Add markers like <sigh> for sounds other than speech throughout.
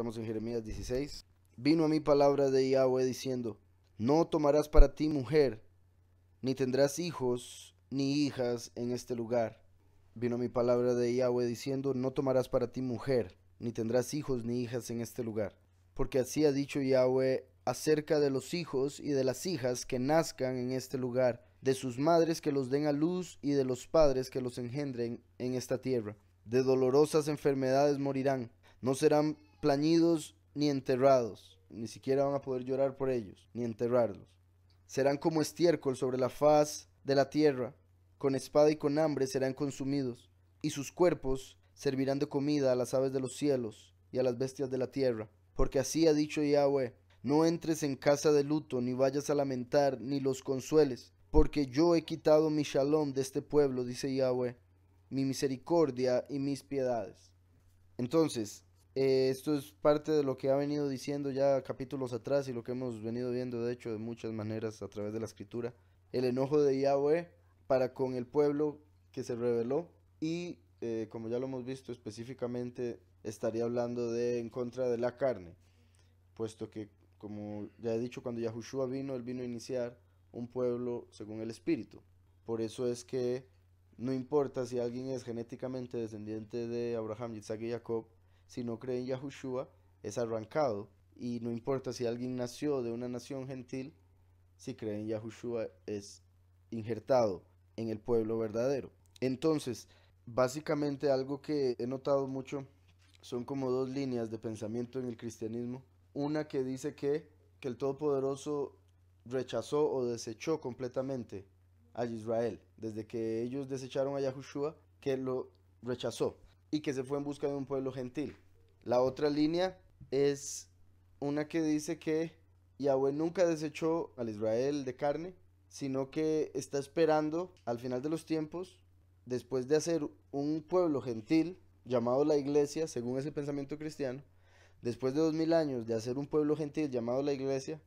Estamos en Jeremías 16. Vino a mí palabra de Yahweh diciendo, no tomarás para ti mujer, ni tendrás hijos ni hijas en este lugar. Vino a mi palabra de Yahweh diciendo, no tomarás para ti mujer, ni tendrás hijos ni hijas en este lugar. Porque así ha dicho Yahweh acerca de los hijos y de las hijas que nazcan en este lugar, de sus madres que los den a luz y de los padres que los engendren en esta tierra. De dolorosas enfermedades morirán, no serán plañidos ni enterrados, ni siquiera van a poder llorar por ellos, ni enterrarlos. Serán como estiércol sobre la faz de la tierra, con espada y con hambre serán consumidos, y sus cuerpos servirán de comida a las aves de los cielos y a las bestias de la tierra, porque así ha dicho Yahweh, no entres en casa de luto, ni vayas a lamentar, ni los consueles, porque yo he quitado mi shalom de este pueblo, dice Yahweh, mi misericordia y mis piedades. Entonces, eh, esto es parte de lo que ha venido diciendo ya capítulos atrás y lo que hemos venido viendo, de hecho, de muchas maneras a través de la escritura. El enojo de Yahweh para con el pueblo que se rebeló y, eh, como ya lo hemos visto específicamente, estaría hablando de en contra de la carne, puesto que, como ya he dicho, cuando Yahushua vino, él vino a iniciar un pueblo según el espíritu. Por eso es que no importa si alguien es genéticamente descendiente de Abraham, Yitzhak y Jacob, si no cree en Yahushua, es arrancado. Y no importa si alguien nació de una nación gentil, si cree en Yahushua, es injertado en el pueblo verdadero. Entonces, básicamente algo que he notado mucho son como dos líneas de pensamiento en el cristianismo. Una que dice que, que el Todopoderoso rechazó o desechó completamente a Israel. Desde que ellos desecharon a Yahushua, que lo rechazó y que se fue en busca de un pueblo gentil. La otra línea es una que dice que Yahweh nunca desechó al Israel de carne, sino que está esperando al final de los tiempos, después de hacer un pueblo gentil llamado la iglesia, según ese pensamiento cristiano, después de dos mil años de hacer un pueblo gentil llamado la iglesia,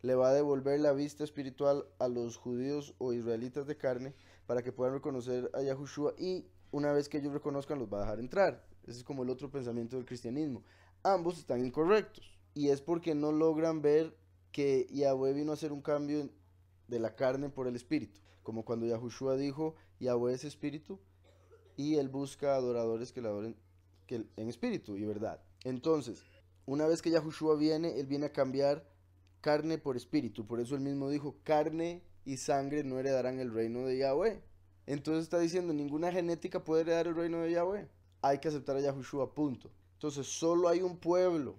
le va a devolver la vista espiritual a los judíos o israelitas de carne para que puedan reconocer a Yahushua y una vez que ellos reconozcan los va a dejar entrar. Ese es como el otro pensamiento del cristianismo. Ambos están incorrectos y es porque no logran ver que Yahweh vino a hacer un cambio de la carne por el espíritu, como cuando Yahushua dijo, Yahweh es espíritu y él busca adoradores que le adoren en espíritu y verdad. Entonces, una vez que Yahushua viene, él viene a cambiar carne por espíritu, por eso él mismo dijo, carne y sangre no heredarán el reino de Yahweh. Entonces está diciendo, ninguna genética puede heredar el reino de Yahweh. Hay que aceptar a Yahushua, punto. Entonces solo hay un pueblo,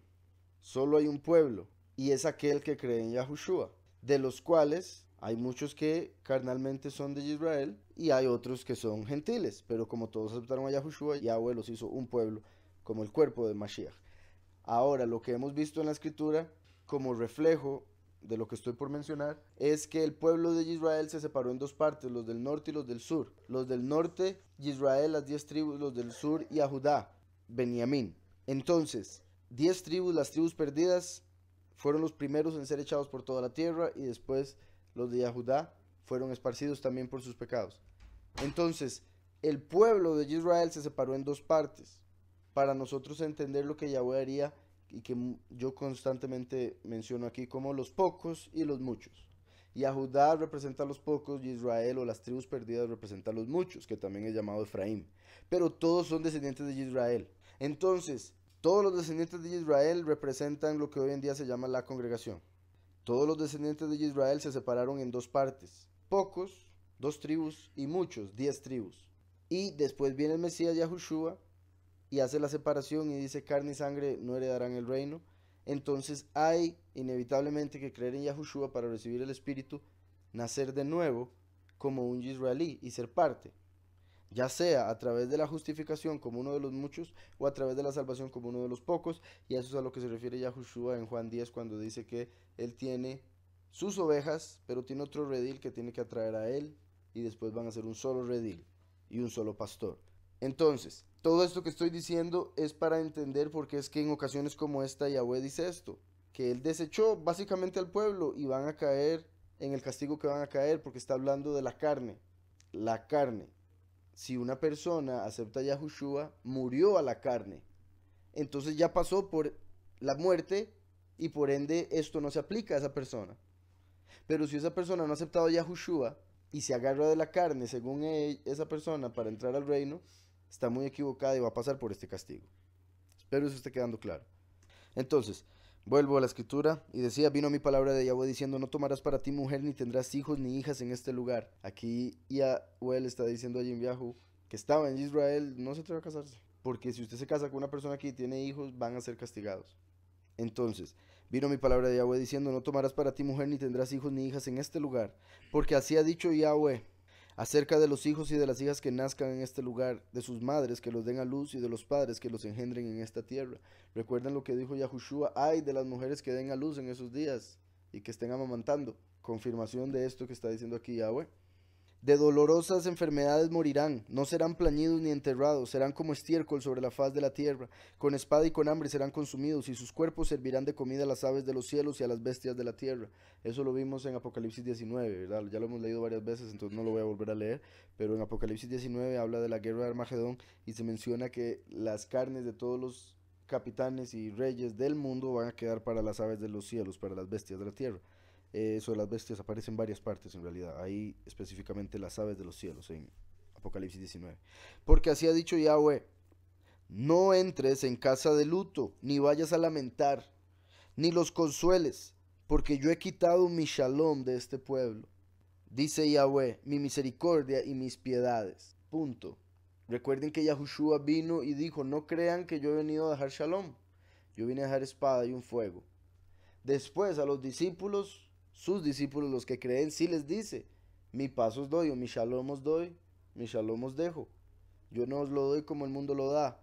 solo hay un pueblo, y es aquel que cree en Yahushua, de los cuales hay muchos que carnalmente son de Israel y hay otros que son gentiles, pero como todos aceptaron a Yahushua, Yahweh los hizo un pueblo, como el cuerpo de Mashiach. Ahora, lo que hemos visto en la escritura como reflejo de lo que estoy por mencionar, es que el pueblo de Israel se separó en dos partes, los del norte y los del sur. Los del norte, Israel, las diez tribus, los del sur y a Judá, Beniamín. Entonces, diez tribus, las tribus perdidas, fueron los primeros en ser echados por toda la tierra y después los de Judá fueron esparcidos también por sus pecados. Entonces, el pueblo de Israel se separó en dos partes. Para nosotros entender lo que Yahweh haría y que yo constantemente menciono aquí como los pocos y los muchos. Y a Judá representa los pocos y Israel o las tribus perdidas representa los muchos, que también es llamado Efraín. Pero todos son descendientes de Israel. Entonces, todos los descendientes de Israel representan lo que hoy en día se llama la congregación. Todos los descendientes de Israel se separaron en dos partes. Pocos, dos tribus, y muchos, diez tribus. Y después viene el Mesías Yahushua, y hace la separación y dice carne y sangre no heredarán el reino, entonces hay inevitablemente que creer en Yahushua para recibir el Espíritu, nacer de nuevo como un israelí y ser parte, ya sea a través de la justificación como uno de los muchos o a través de la salvación como uno de los pocos, y eso es a lo que se refiere Yahushua en Juan 10 cuando dice que él tiene sus ovejas, pero tiene otro redil que tiene que atraer a él y después van a ser un solo redil y un solo pastor. Entonces, todo esto que estoy diciendo es para entender por qué es que en ocasiones como esta Yahweh dice esto, que él desechó básicamente al pueblo y van a caer en el castigo que van a caer porque está hablando de la carne, la carne. Si una persona acepta a Yahushua, murió a la carne. Entonces ya pasó por la muerte y por ende esto no se aplica a esa persona. Pero si esa persona no ha aceptado a Yahushua y se agarra de la carne según e, esa persona para entrar al reino, está muy equivocada y va a pasar por este castigo. Espero eso esté quedando claro. Entonces, vuelvo a la escritura y decía, vino mi palabra de Yahweh diciendo, no tomarás para ti mujer ni tendrás hijos ni hijas en este lugar. Aquí Yahweh está diciendo a en Yahu que estaba en Israel, no se atreva a casarse. Porque si usted se casa con una persona que tiene hijos, van a ser castigados. Entonces, vino mi palabra de Yahweh diciendo, no tomarás para ti mujer ni tendrás hijos ni hijas en este lugar. Porque así ha dicho Yahweh, acerca de los hijos y de las hijas que nazcan en este lugar, de sus madres que los den a luz y de los padres que los engendren en esta tierra. recuerdan lo que dijo Yahushua, ay de las mujeres que den a luz en esos días y que estén amamantando. Confirmación de esto que está diciendo aquí Yahweh. De dolorosas enfermedades morirán, no serán plañidos ni enterrados, serán como estiércol sobre la faz de la tierra, con espada y con hambre serán consumidos, y sus cuerpos servirán de comida a las aves de los cielos y a las bestias de la tierra. Eso lo vimos en Apocalipsis 19, ¿verdad? Ya lo hemos leído varias veces, entonces no lo voy a volver a leer, pero en Apocalipsis 19 habla de la guerra de Armagedón y se menciona que las carnes de todos los capitanes y reyes del mundo van a quedar para las aves de los cielos, para las bestias de la tierra. Eh, eso de las bestias aparece en varias partes, en realidad. Ahí específicamente las aves de los cielos, en Apocalipsis 19. Porque así ha dicho Yahweh, no entres en casa de luto, ni vayas a lamentar, ni los consueles, porque yo he quitado mi shalom de este pueblo. Dice Yahweh, mi misericordia y mis piedades. Punto. Recuerden que Yahushua vino y dijo, no crean que yo he venido a dejar shalom, yo vine a dejar espada y un fuego. Después a los discípulos sus discípulos, los que creen, sí les dice, mi paso os doy o mi shalom os doy, mi shalom os dejo. Yo no os lo doy como el mundo lo da,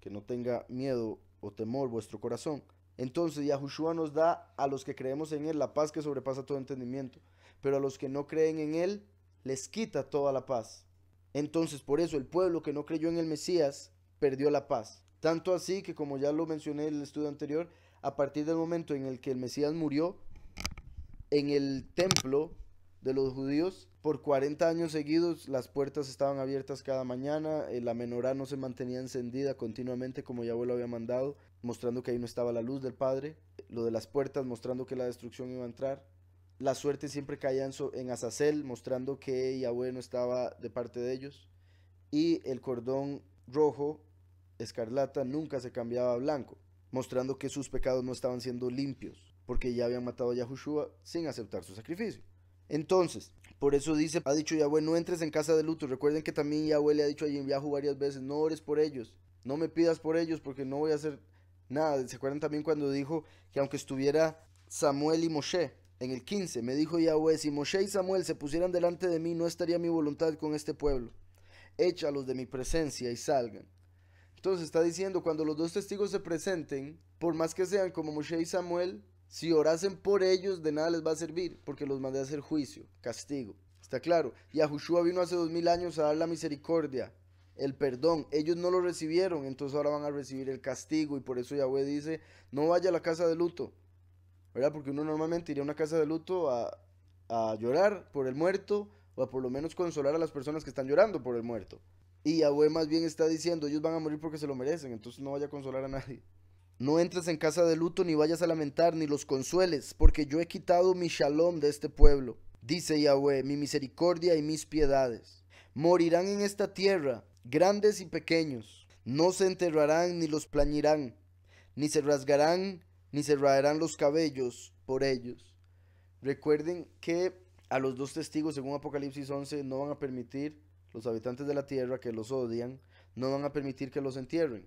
que no tenga miedo o temor vuestro corazón. Entonces Yahushua nos da a los que creemos en Él la paz que sobrepasa todo entendimiento, pero a los que no creen en Él les quita toda la paz. Entonces por eso el pueblo que no creyó en el Mesías perdió la paz. Tanto así que como ya lo mencioné en el estudio anterior, a partir del momento en el que el Mesías murió, en el templo de los judíos. Por 40 años seguidos las puertas estaban abiertas cada mañana, eh, la menorá no se mantenía encendida continuamente como Yahweh lo había mandado, mostrando que ahí no estaba la luz del Padre, lo de las puertas mostrando que la destrucción iba a entrar. La suerte siempre caía en, Azacel, Azazel, mostrando que Yahweh no estaba de parte de ellos. Y el cordón rojo, escarlata, nunca se cambiaba a blanco, mostrando que sus pecados no estaban siendo limpios porque ya habían matado a Yahushua sin aceptar su sacrificio. Entonces, por eso dice, ha dicho Yahweh, no entres en casa de luto. Recuerden que también Yahweh le ha dicho a Yahweh varias veces, no ores por ellos, no me pidas por ellos porque no voy a hacer nada. ¿Se acuerdan también cuando dijo que aunque estuviera Samuel y Moshe en el 15, me dijo Yahweh, si Moshe y Samuel se pusieran delante de mí, no estaría mi voluntad con este pueblo. Échalos de mi presencia y salgan. Entonces está diciendo, cuando los dos testigos se presenten, por más que sean como Moshe y Samuel, si orasen por ellos, de nada les va a servir, porque los mandé a hacer juicio, castigo. Está claro. Y a Joshua vino hace dos mil años a dar la misericordia, el perdón. Ellos no lo recibieron, entonces ahora van a recibir el castigo. Y por eso Yahweh dice: No vaya a la casa de luto. ¿Verdad? Porque uno normalmente iría a una casa de luto a, a llorar por el muerto, o a por lo menos consolar a las personas que están llorando por el muerto. Y Yahweh más bien está diciendo: Ellos van a morir porque se lo merecen, entonces no vaya a consolar a nadie. No entres en casa de luto ni vayas a lamentar ni los consueles, porque yo he quitado mi shalom de este pueblo, dice Yahweh, mi misericordia y mis piedades. Morirán en esta tierra, grandes y pequeños, no se enterrarán ni los plañirán, ni se rasgarán ni se raerán los cabellos por ellos. Recuerden que a los dos testigos, según Apocalipsis 11, no van a permitir los habitantes de la tierra que los odian, no van a permitir que los entierren.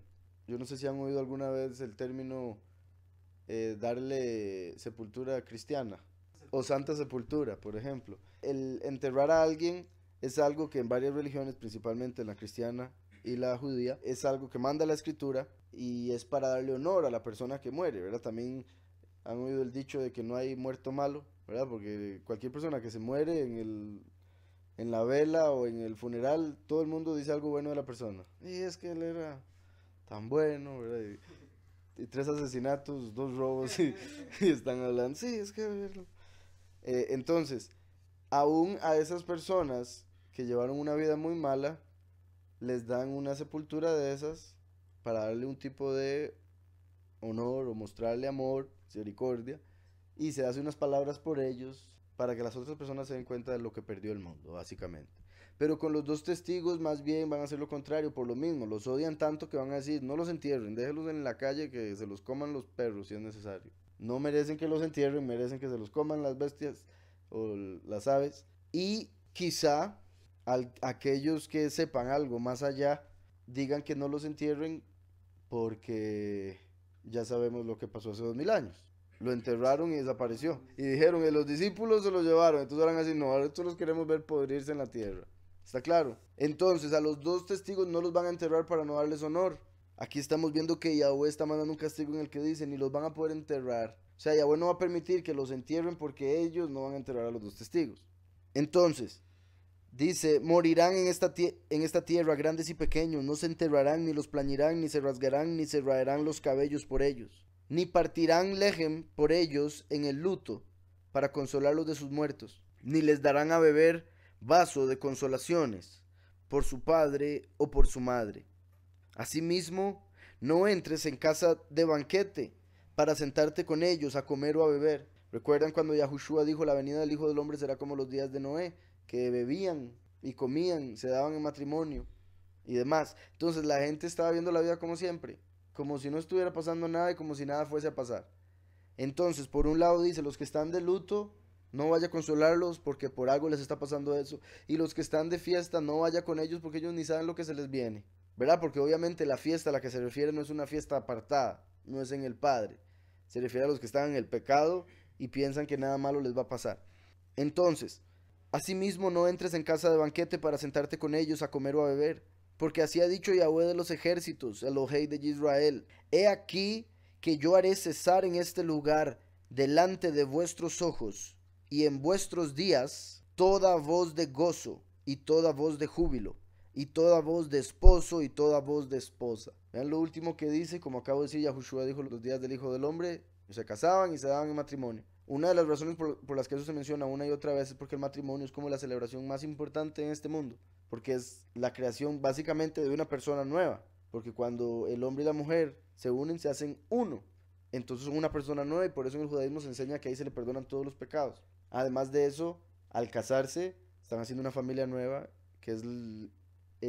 Yo no sé si han oído alguna vez el término eh, darle sepultura cristiana o santa sepultura, por ejemplo. El enterrar a alguien es algo que en varias religiones, principalmente en la cristiana y la judía, es algo que manda la escritura y es para darle honor a la persona que muere, ¿verdad? También han oído el dicho de que no hay muerto malo, ¿verdad? Porque cualquier persona que se muere en el en la vela o en el funeral, todo el mundo dice algo bueno de la persona. Y es que él era tan bueno, ¿verdad? Y, tres asesinatos, dos robos y, <laughs> están hablando, sí, es que... Eh, entonces, aún a esas personas que llevaron una vida muy mala, les dan una sepultura de esas para darle un tipo de honor o mostrarle amor, misericordia, y se hace unas palabras por ellos para que las otras personas se den cuenta de lo que perdió el mundo, básicamente. Pero con los dos testigos más bien van a hacer lo contrario, por lo mismo, los odian tanto que van a decir, no los entierren, déjenlos en la calle que se los coman los perros si es necesario. No merecen que los entierren, merecen que se los coman las bestias o las aves. Y quizá aquellos que sepan algo más allá digan que no los entierren porque ya sabemos lo que pasó hace dos mil años lo enterraron y desapareció. Y dijeron, que los discípulos se los llevaron. Entonces eran así, no, ahora los queremos ver podrirse en la tierra. ¿Está claro? Entonces a los dos testigos no los van a enterrar para no darles honor. Aquí estamos viendo que Yahweh está mandando un castigo en el que dice, ni los van a poder enterrar. O sea, Yahweh no va a permitir que los entierren porque ellos no van a enterrar a los dos testigos. Entonces, dice, morirán en esta, tierra grandes y pequeños, no se enterrarán, ni los plañirán, ni se rasgarán, ni se raerán los cabellos por ellos, ni partirán lejem por ellos en el luto para consolarlos de sus muertos, ni les darán a beber vaso de consolaciones por su padre o por su madre. Asimismo, no entres en casa de banquete para sentarte con ellos a comer o a beber. ¿Recuerdan cuando Yahushua dijo la venida del Hijo del Hombre será como los días de Noé, que bebían y comían, se daban en matrimonio y demás? Entonces la gente estaba viendo la vida como siempre, como si no estuviera pasando nada y como si nada fuese a pasar. Entonces, por un lado dice, los que están de luto, no vaya a consolarlos porque por algo les está pasando eso. Y los que están de fiesta, no vaya con ellos porque ellos ni saben lo que se les viene. ¿Verdad? Porque obviamente la fiesta a la que se refiere no es una fiesta apartada, no es en el Padre. Se refiere a los que están en el pecado y piensan que nada malo les va a pasar. Entonces, asimismo no entres en casa de banquete para sentarte con ellos a comer o a beber, porque así ha dicho Yahweh de los ejércitos, el Ojei de Israel. He aquí que yo haré cesar en este lugar delante de vuestros ojos y en vuestros días toda voz de gozo y toda voz de júbilo y toda voz de esposo y toda voz de esposa. Vean lo último que dice, como acabo de decir, Yahushua dijo los días del Hijo del Hombre, se casaban y se daban en matrimonio. Una de las razones por, las que eso se menciona una y otra vez es porque el matrimonio es como la celebración más importante en este mundo, porque es la creación básicamente de una persona nueva, porque cuando el hombre y la mujer se unen se hacen uno, entonces son una persona nueva y por eso en el judaísmo se enseña que ahí se le perdonan todos los pecados. Además de eso, al casarse, están haciendo una familia nueva, que es el,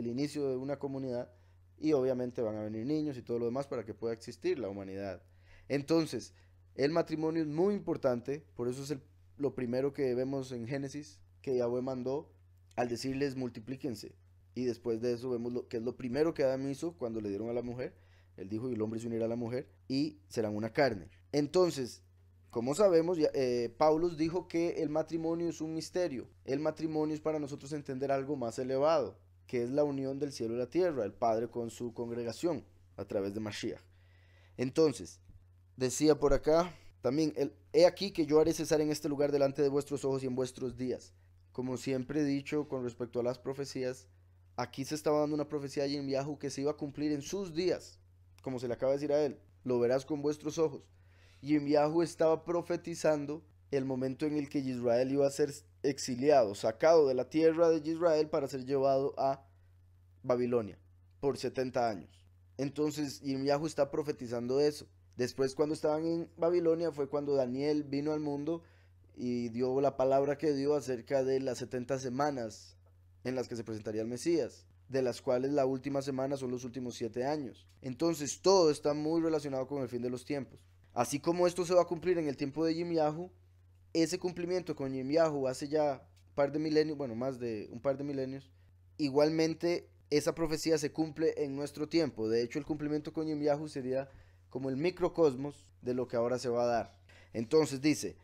inicio de una comunidad, y obviamente van a venir niños y todo lo demás para que pueda existir la humanidad. Entonces, el matrimonio es muy importante, por eso es lo primero que vemos en Génesis, que Yahweh mandó al decirles multiplíquense. Y después de eso vemos lo, que es lo primero que Adam hizo cuando le dieron a la mujer. Él dijo, y el hombre se unirá a la mujer y serán una carne. Entonces, como sabemos, eh, Paulus dijo que el matrimonio es un misterio. El matrimonio es para nosotros entender algo más elevado, que es la unión del cielo y la tierra, el Padre con su congregación a través de Mashiach. Entonces, decía por acá también, he aquí que yo haré cesar en este lugar delante de vuestros ojos y en vuestros días. Como siempre he dicho con respecto a las profecías, aquí se estaba dando una profecía de en viaje que se iba a cumplir en sus días, como se le acaba de decir a él, lo verás con vuestros ojos Yirmiyahu estaba profetizando el momento en el que Israel iba a ser exiliado, sacado de la tierra de Israel para ser llevado a Babilonia por 70 años. Entonces viajo está profetizando eso. Después cuando estaban en Babilonia fue cuando Daniel vino al mundo y dio la palabra que dio acerca de las 70 semanas en las que se presentaría el Mesías, de las cuales la última semana son los últimos 7 años. Entonces todo está muy relacionado con el fin de los tiempos. Así como esto se va a cumplir en el tiempo de Yahoo, ese cumplimiento con Yahoo hace ya un par de milenios, bueno, más de un par de milenios, igualmente esa profecía se cumple en nuestro tiempo. De hecho, el cumplimiento con Yahoo sería como el microcosmos de lo que ahora se va a dar. Entonces dice,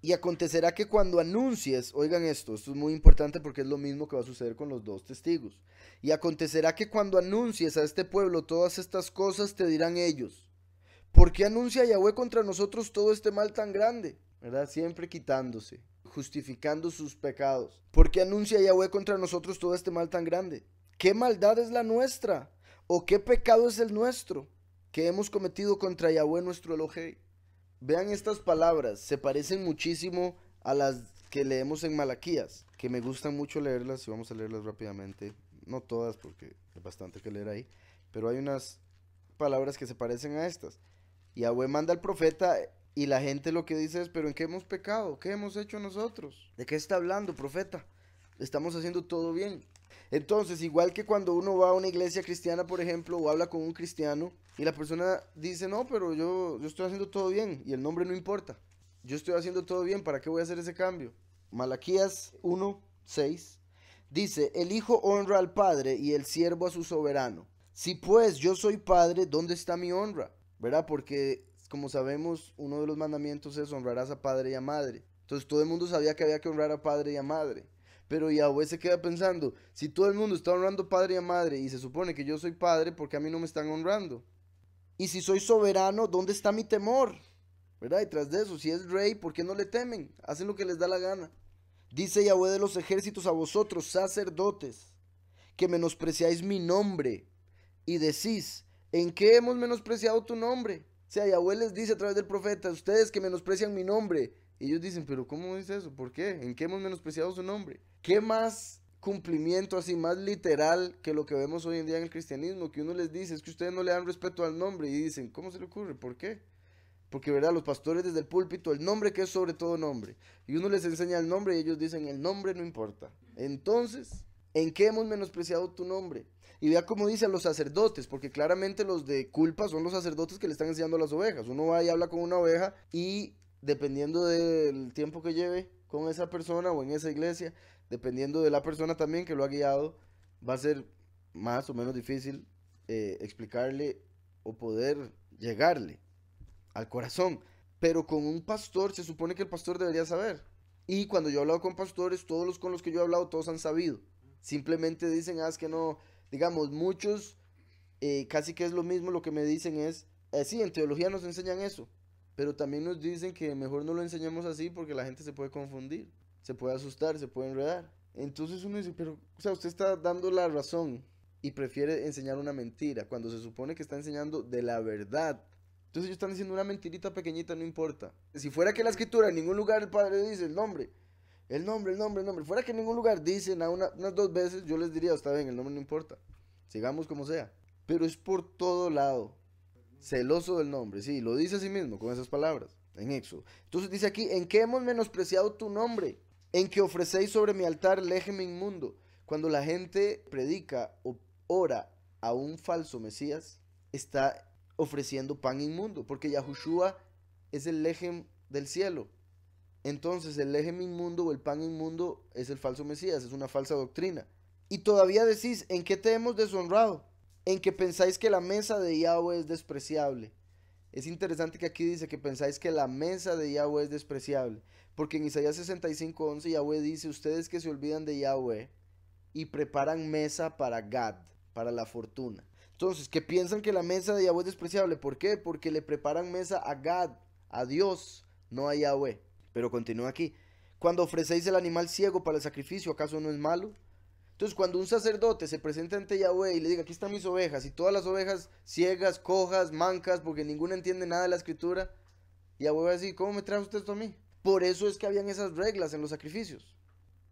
y acontecerá que cuando anuncies, oigan esto, esto es muy importante porque es lo mismo que va a suceder con los dos testigos. Y acontecerá que cuando anuncies a este pueblo todas estas cosas, te dirán ellos, ¿Por qué anuncia Yahweh contra nosotros todo este mal tan grande? ¿Verdad? Siempre quitándose, justificando sus pecados. ¿Por qué anuncia Yahweh contra nosotros todo este mal tan grande? ¿Qué maldad es la nuestra? ¿O qué pecado es el nuestro que hemos cometido contra Yahweh nuestro elogio? Vean estas palabras, se parecen muchísimo a las que leemos en Malaquías, que me gustan mucho leerlas y vamos a leerlas rápidamente. No todas porque hay bastante que leer ahí, pero hay unas palabras que se parecen a estas. Y Yahweh manda al profeta y la gente lo que dice es, pero ¿en qué hemos pecado? ¿Qué hemos hecho nosotros? ¿De qué está hablando, profeta? Estamos haciendo todo bien. Entonces, igual que cuando uno va a una iglesia cristiana, por ejemplo, o habla con un cristiano, y la persona dice, no, pero yo, yo estoy haciendo todo bien, y el nombre no importa. Yo estoy haciendo todo bien, ¿para qué voy a hacer ese cambio? Malaquías 1, 6 dice, el hijo honra al padre y el siervo a su soberano. Si pues yo soy padre, ¿dónde está mi honra? ¿verdad? Porque como sabemos, uno de los mandamientos es honrarás a padre y a madre. Entonces todo el mundo sabía que había que honrar a padre y a madre. Pero Yahweh se queda pensando, si todo el mundo está honrando padre y a madre y se supone que yo soy padre, ¿por qué a mí no me están honrando? Y si soy soberano, ¿dónde está mi temor? ¿Verdad? Y tras de eso, si es rey, ¿por qué no le temen? Hacen lo que les da la gana. Dice Yahweh de los ejércitos a vosotros, sacerdotes, que menospreciáis mi nombre y decís, ¿En qué hemos menospreciado tu nombre? O sea, Yahweh les dice a través del profeta, ustedes que menosprecian mi nombre. Y ellos dicen, pero ¿cómo dice eso? ¿Por qué? ¿En qué hemos menospreciado su nombre? ¿Qué más cumplimiento así más literal que lo que vemos hoy en día en el cristianismo? Que uno les dice, es que ustedes no le dan respeto al nombre y dicen, ¿cómo se le ocurre? ¿Por qué? Porque, ¿verdad? Los pastores desde el púlpito, el nombre que es sobre todo nombre. Y uno les enseña el nombre y ellos dicen, el nombre no importa. Entonces, ¿en qué hemos menospreciado tu nombre? Y vea cómo dicen los sacerdotes, porque claramente los de culpa son los sacerdotes que le están enseñando a las ovejas. Uno va y habla con una oveja y dependiendo del tiempo que lleve con esa persona o en esa iglesia, dependiendo de la persona también que lo ha guiado, va a ser más o menos difícil eh, explicarle o poder llegarle al corazón. Pero con un pastor se supone que el pastor debería saber. Y cuando yo he hablado con pastores, todos los con los que yo he hablado, todos han sabido. Simplemente dicen, ah, es que no, digamos, muchos, eh, casi que es lo mismo lo que me dicen es, eh, sí, en teología nos enseñan eso, pero también nos dicen que mejor no lo enseñemos así porque la gente se puede confundir, se puede asustar, se puede enredar. Entonces uno dice, pero, o sea, usted está dando la razón y prefiere enseñar una mentira cuando se supone que está enseñando de la verdad. Entonces ellos están diciendo una mentirita pequeñita, no importa. Si fuera que la escritura en ningún lugar el Padre dice el nombre, el nombre, el nombre, el nombre. Fuera que en ningún lugar dicen a unas dos veces, yo les diría, está bien, el nombre no importa. Sigamos como sea. Pero es por todo lado. Celoso del nombre, sí, lo dice a sí mismo con esas palabras, en Éxodo. Entonces dice aquí, ¿en qué hemos menospreciado tu nombre? En que ofrecéis sobre mi altar léjeme inmundo. Cuando la gente predica o ora a un falso Mesías, está ofreciendo pan inmundo, porque Yahushua es el lejem del cielo. Entonces el eje inmundo o el pan inmundo es el falso Mesías, es una falsa doctrina. Y todavía decís, ¿en qué te hemos deshonrado? En que pensáis que la mesa de Yahweh es despreciable. Es interesante que aquí dice que pensáis que la mesa de Yahweh es despreciable. Porque en Isaías 65, 11 Yahweh dice, ustedes que se olvidan de Yahweh y preparan mesa para Gad, para la fortuna. Entonces, que piensan que la mesa de Yahweh es despreciable. ¿Por qué? Porque le preparan mesa a Gad, a Dios, no a Yahweh. Pero continúa aquí. Cuando ofrecéis el animal ciego para el sacrificio, ¿acaso no es malo? Entonces, cuando un sacerdote se presenta ante Yahweh y le diga, aquí están mis ovejas, y todas las ovejas ciegas, cojas, mancas, porque ninguna entiende nada de la escritura, Yahweh va a decir, ¿cómo me trajo usted esto a mí? Por eso es que habían esas reglas en los sacrificios.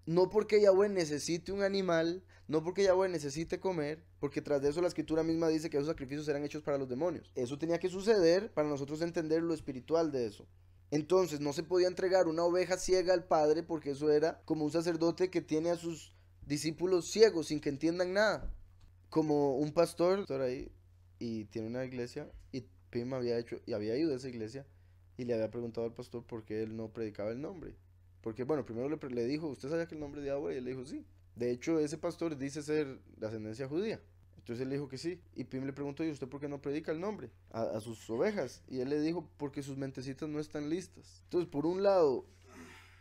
No porque Yahweh necesite un animal, no porque Yahweh necesite comer, porque tras de eso la escritura misma dice que esos sacrificios eran hechos para los demonios. Eso tenía que suceder para nosotros entender lo espiritual de eso. Entonces no se podía entregar una oveja ciega al Padre porque eso era como un sacerdote que tiene a sus discípulos ciegos sin que entiendan nada. Como un pastor ahí y tiene una iglesia y Pim había hecho y había ido a esa iglesia y le había preguntado al pastor por qué él no predicaba el nombre. Porque bueno, primero le, dijo, ¿usted sabía que el nombre de Agua Y él le dijo, sí. De hecho, ese pastor dice ser de ascendencia judía. Entonces él dijo que sí. Y Pim le preguntó, ¿y usted por qué no predica el nombre a, sus ovejas? Y él le dijo, porque sus mentecitas no están listas. Entonces, por un lado,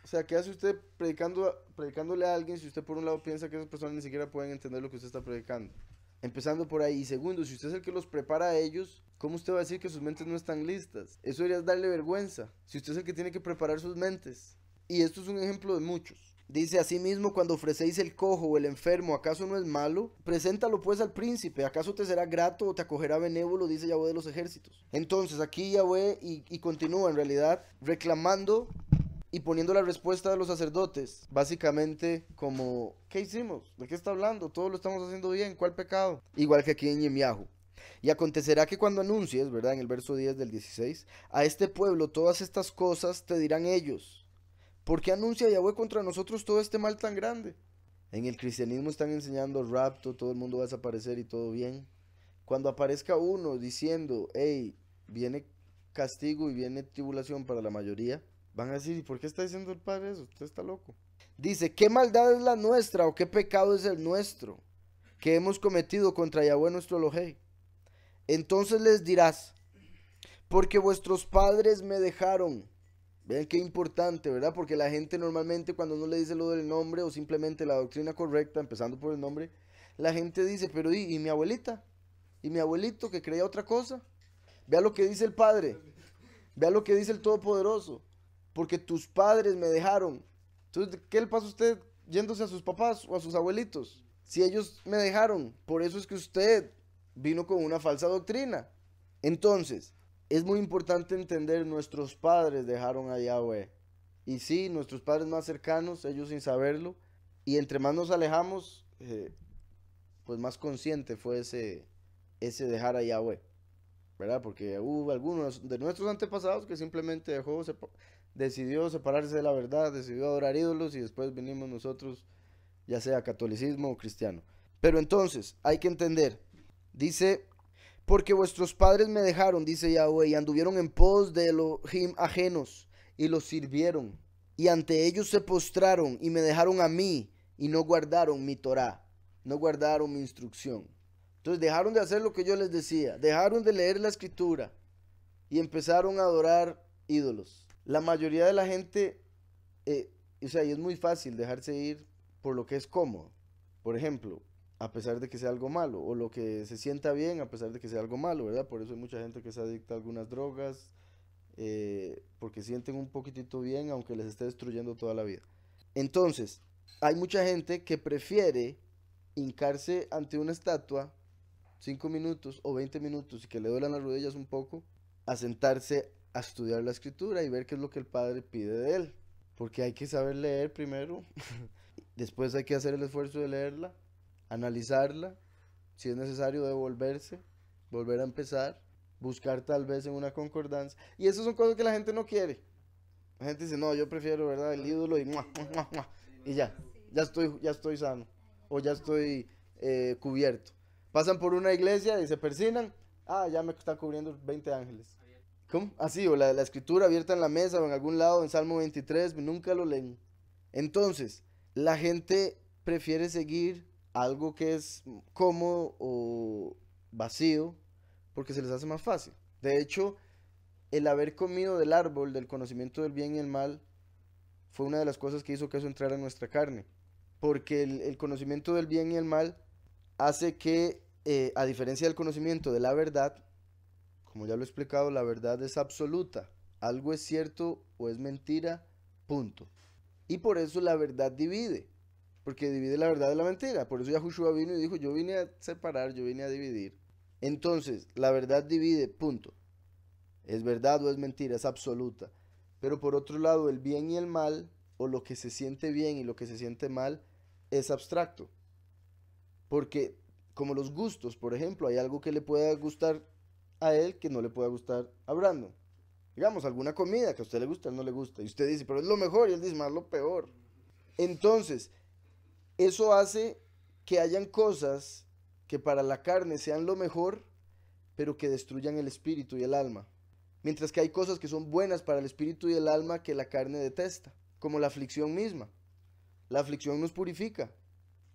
o sea, ¿qué hace usted predicando, predicándole a alguien si usted por un lado piensa que esas personas ni siquiera pueden entender lo que usted está predicando? Empezando por ahí. Y segundo, si usted es el que los prepara a ellos, ¿cómo usted va a decir que sus mentes no están listas? Eso debería darle vergüenza. Si usted es el que tiene que preparar sus mentes. Y esto es un ejemplo de muchos. Dice mismo cuando ofrecéis el cojo o el enfermo, ¿acaso no es malo? Preséntalo pues al príncipe, ¿acaso te será grato o te acogerá benévolo? Dice Yahweh de los ejércitos. Entonces aquí Yahweh y, y continúa en realidad reclamando y poniendo la respuesta de los sacerdotes, básicamente como, ¿qué hicimos? ¿De qué está hablando? Todo lo estamos haciendo bien, ¿cuál pecado? Igual que aquí en Yemiahu. Y acontecerá que cuando anuncies, ¿verdad? En el verso 10 del 16, a este pueblo todas estas cosas te dirán ellos. ¿Por qué anuncia Yahweh contra nosotros todo este mal tan grande? En el cristianismo están enseñando rapto, todo el mundo va a desaparecer y todo bien. Cuando aparezca uno diciendo, hey, viene castigo y viene tribulación para la mayoría, van a decir, ¿y por qué está diciendo el Padre eso? Usted está loco. Dice, ¿qué maldad es la nuestra o qué pecado es el nuestro que hemos cometido contra Yahweh nuestro Elohei? Entonces les dirás, porque vuestros padres me dejaron Vean qué importante, ¿verdad? Porque la gente normalmente cuando uno le dice lo del nombre o simplemente la doctrina correcta, empezando por el nombre, la gente dice, pero ¿y, y mi abuelita? ¿Y mi abuelito que creía otra cosa? Vea lo que dice el Padre. Vea lo que dice el Todopoderoso. Porque tus padres me dejaron. Entonces, ¿qué le pasa a usted yéndose a sus papás o a sus abuelitos? Si ellos me dejaron, por eso es que usted vino con una falsa doctrina. Entonces, es muy importante entender, nuestros padres dejaron a Yahweh. Y sí, nuestros padres más cercanos, ellos sin saberlo. Y entre más nos alejamos, eh, pues más consciente fue ese, ese dejar a Yahweh. ¿Verdad? Porque hubo algunos de nuestros antepasados que simplemente dejó, se decidió separarse de la verdad, decidió adorar ídolos y después vinimos nosotros, ya sea catolicismo o cristiano. Pero entonces, hay que entender, dice porque vuestros padres me dejaron, dice Yahweh, y anduvieron en pos de Elohim ajenos, y los sirvieron. Y ante ellos se postraron, y me dejaron a mí, y no guardaron mi Torah, no guardaron mi instrucción. Entonces dejaron de hacer lo que yo les decía, dejaron de leer la escritura, y empezaron a adorar ídolos. La mayoría de la gente, eh, o sea, y es muy fácil dejarse ir por lo que es cómodo. Por ejemplo, a pesar de que sea algo malo, o lo que se sienta bien a pesar de que sea algo malo, ¿verdad? Por eso hay mucha gente que se adicta a algunas drogas, eh, porque sienten un poquitito bien, aunque les esté destruyendo toda la vida. Entonces, hay mucha gente que prefiere hincarse ante una estatua 5 minutos o 20 minutos y que le duelan las rodillas un poco, a sentarse a estudiar la escritura y ver qué es lo que el Padre pide de él. Porque hay que saber leer primero, <laughs> después hay que hacer el esfuerzo de leerla analizarla, si es necesario devolverse, volver a empezar, buscar tal vez en una concordancia. Y eso son cosas que la gente no quiere. La gente dice, no, yo prefiero, ¿verdad? El ídolo y ya, ya estoy, ya estoy sano o ya estoy eh, cubierto. Pasan por una iglesia y se persinan, ah, ya me está cubriendo 20 ángeles. ¿Cómo? Así, o la, la escritura abierta en la mesa o en algún lado, en Salmo 23, nunca lo leen. Entonces, la gente prefiere seguir algo que es cómodo o vacío porque se les hace más fácil. De hecho, el haber comido del árbol del conocimiento del bien y el mal fue una de las cosas que hizo que eso entrara en nuestra carne. Porque el, conocimiento del bien y el mal hace que, eh, a diferencia del conocimiento de la verdad, como ya lo he explicado, la verdad es absoluta. Algo es cierto o es mentira, punto. Y por eso la verdad divide porque divide la verdad de la mentira. Por eso Yahushua vino y dijo, yo vine a separar, yo vine a dividir. Entonces, la verdad divide, punto. Es verdad o es mentira, es absoluta. Pero por otro lado, el bien y el mal, o lo que se siente bien y lo que se siente mal, es abstracto. Porque, como los gustos, por ejemplo, hay algo que le pueda gustar a él que no le pueda gustar a Brandon. Digamos, alguna comida que a usted le gusta, a él no le gusta. Y usted dice, pero es lo mejor, y él dice, más lo peor. Entonces, eso hace que hayan cosas que para la carne sean lo mejor, pero que destruyan el espíritu y el alma. Mientras que hay cosas que son buenas para el espíritu y el alma que la carne detesta, como la aflicción misma. La aflicción nos purifica.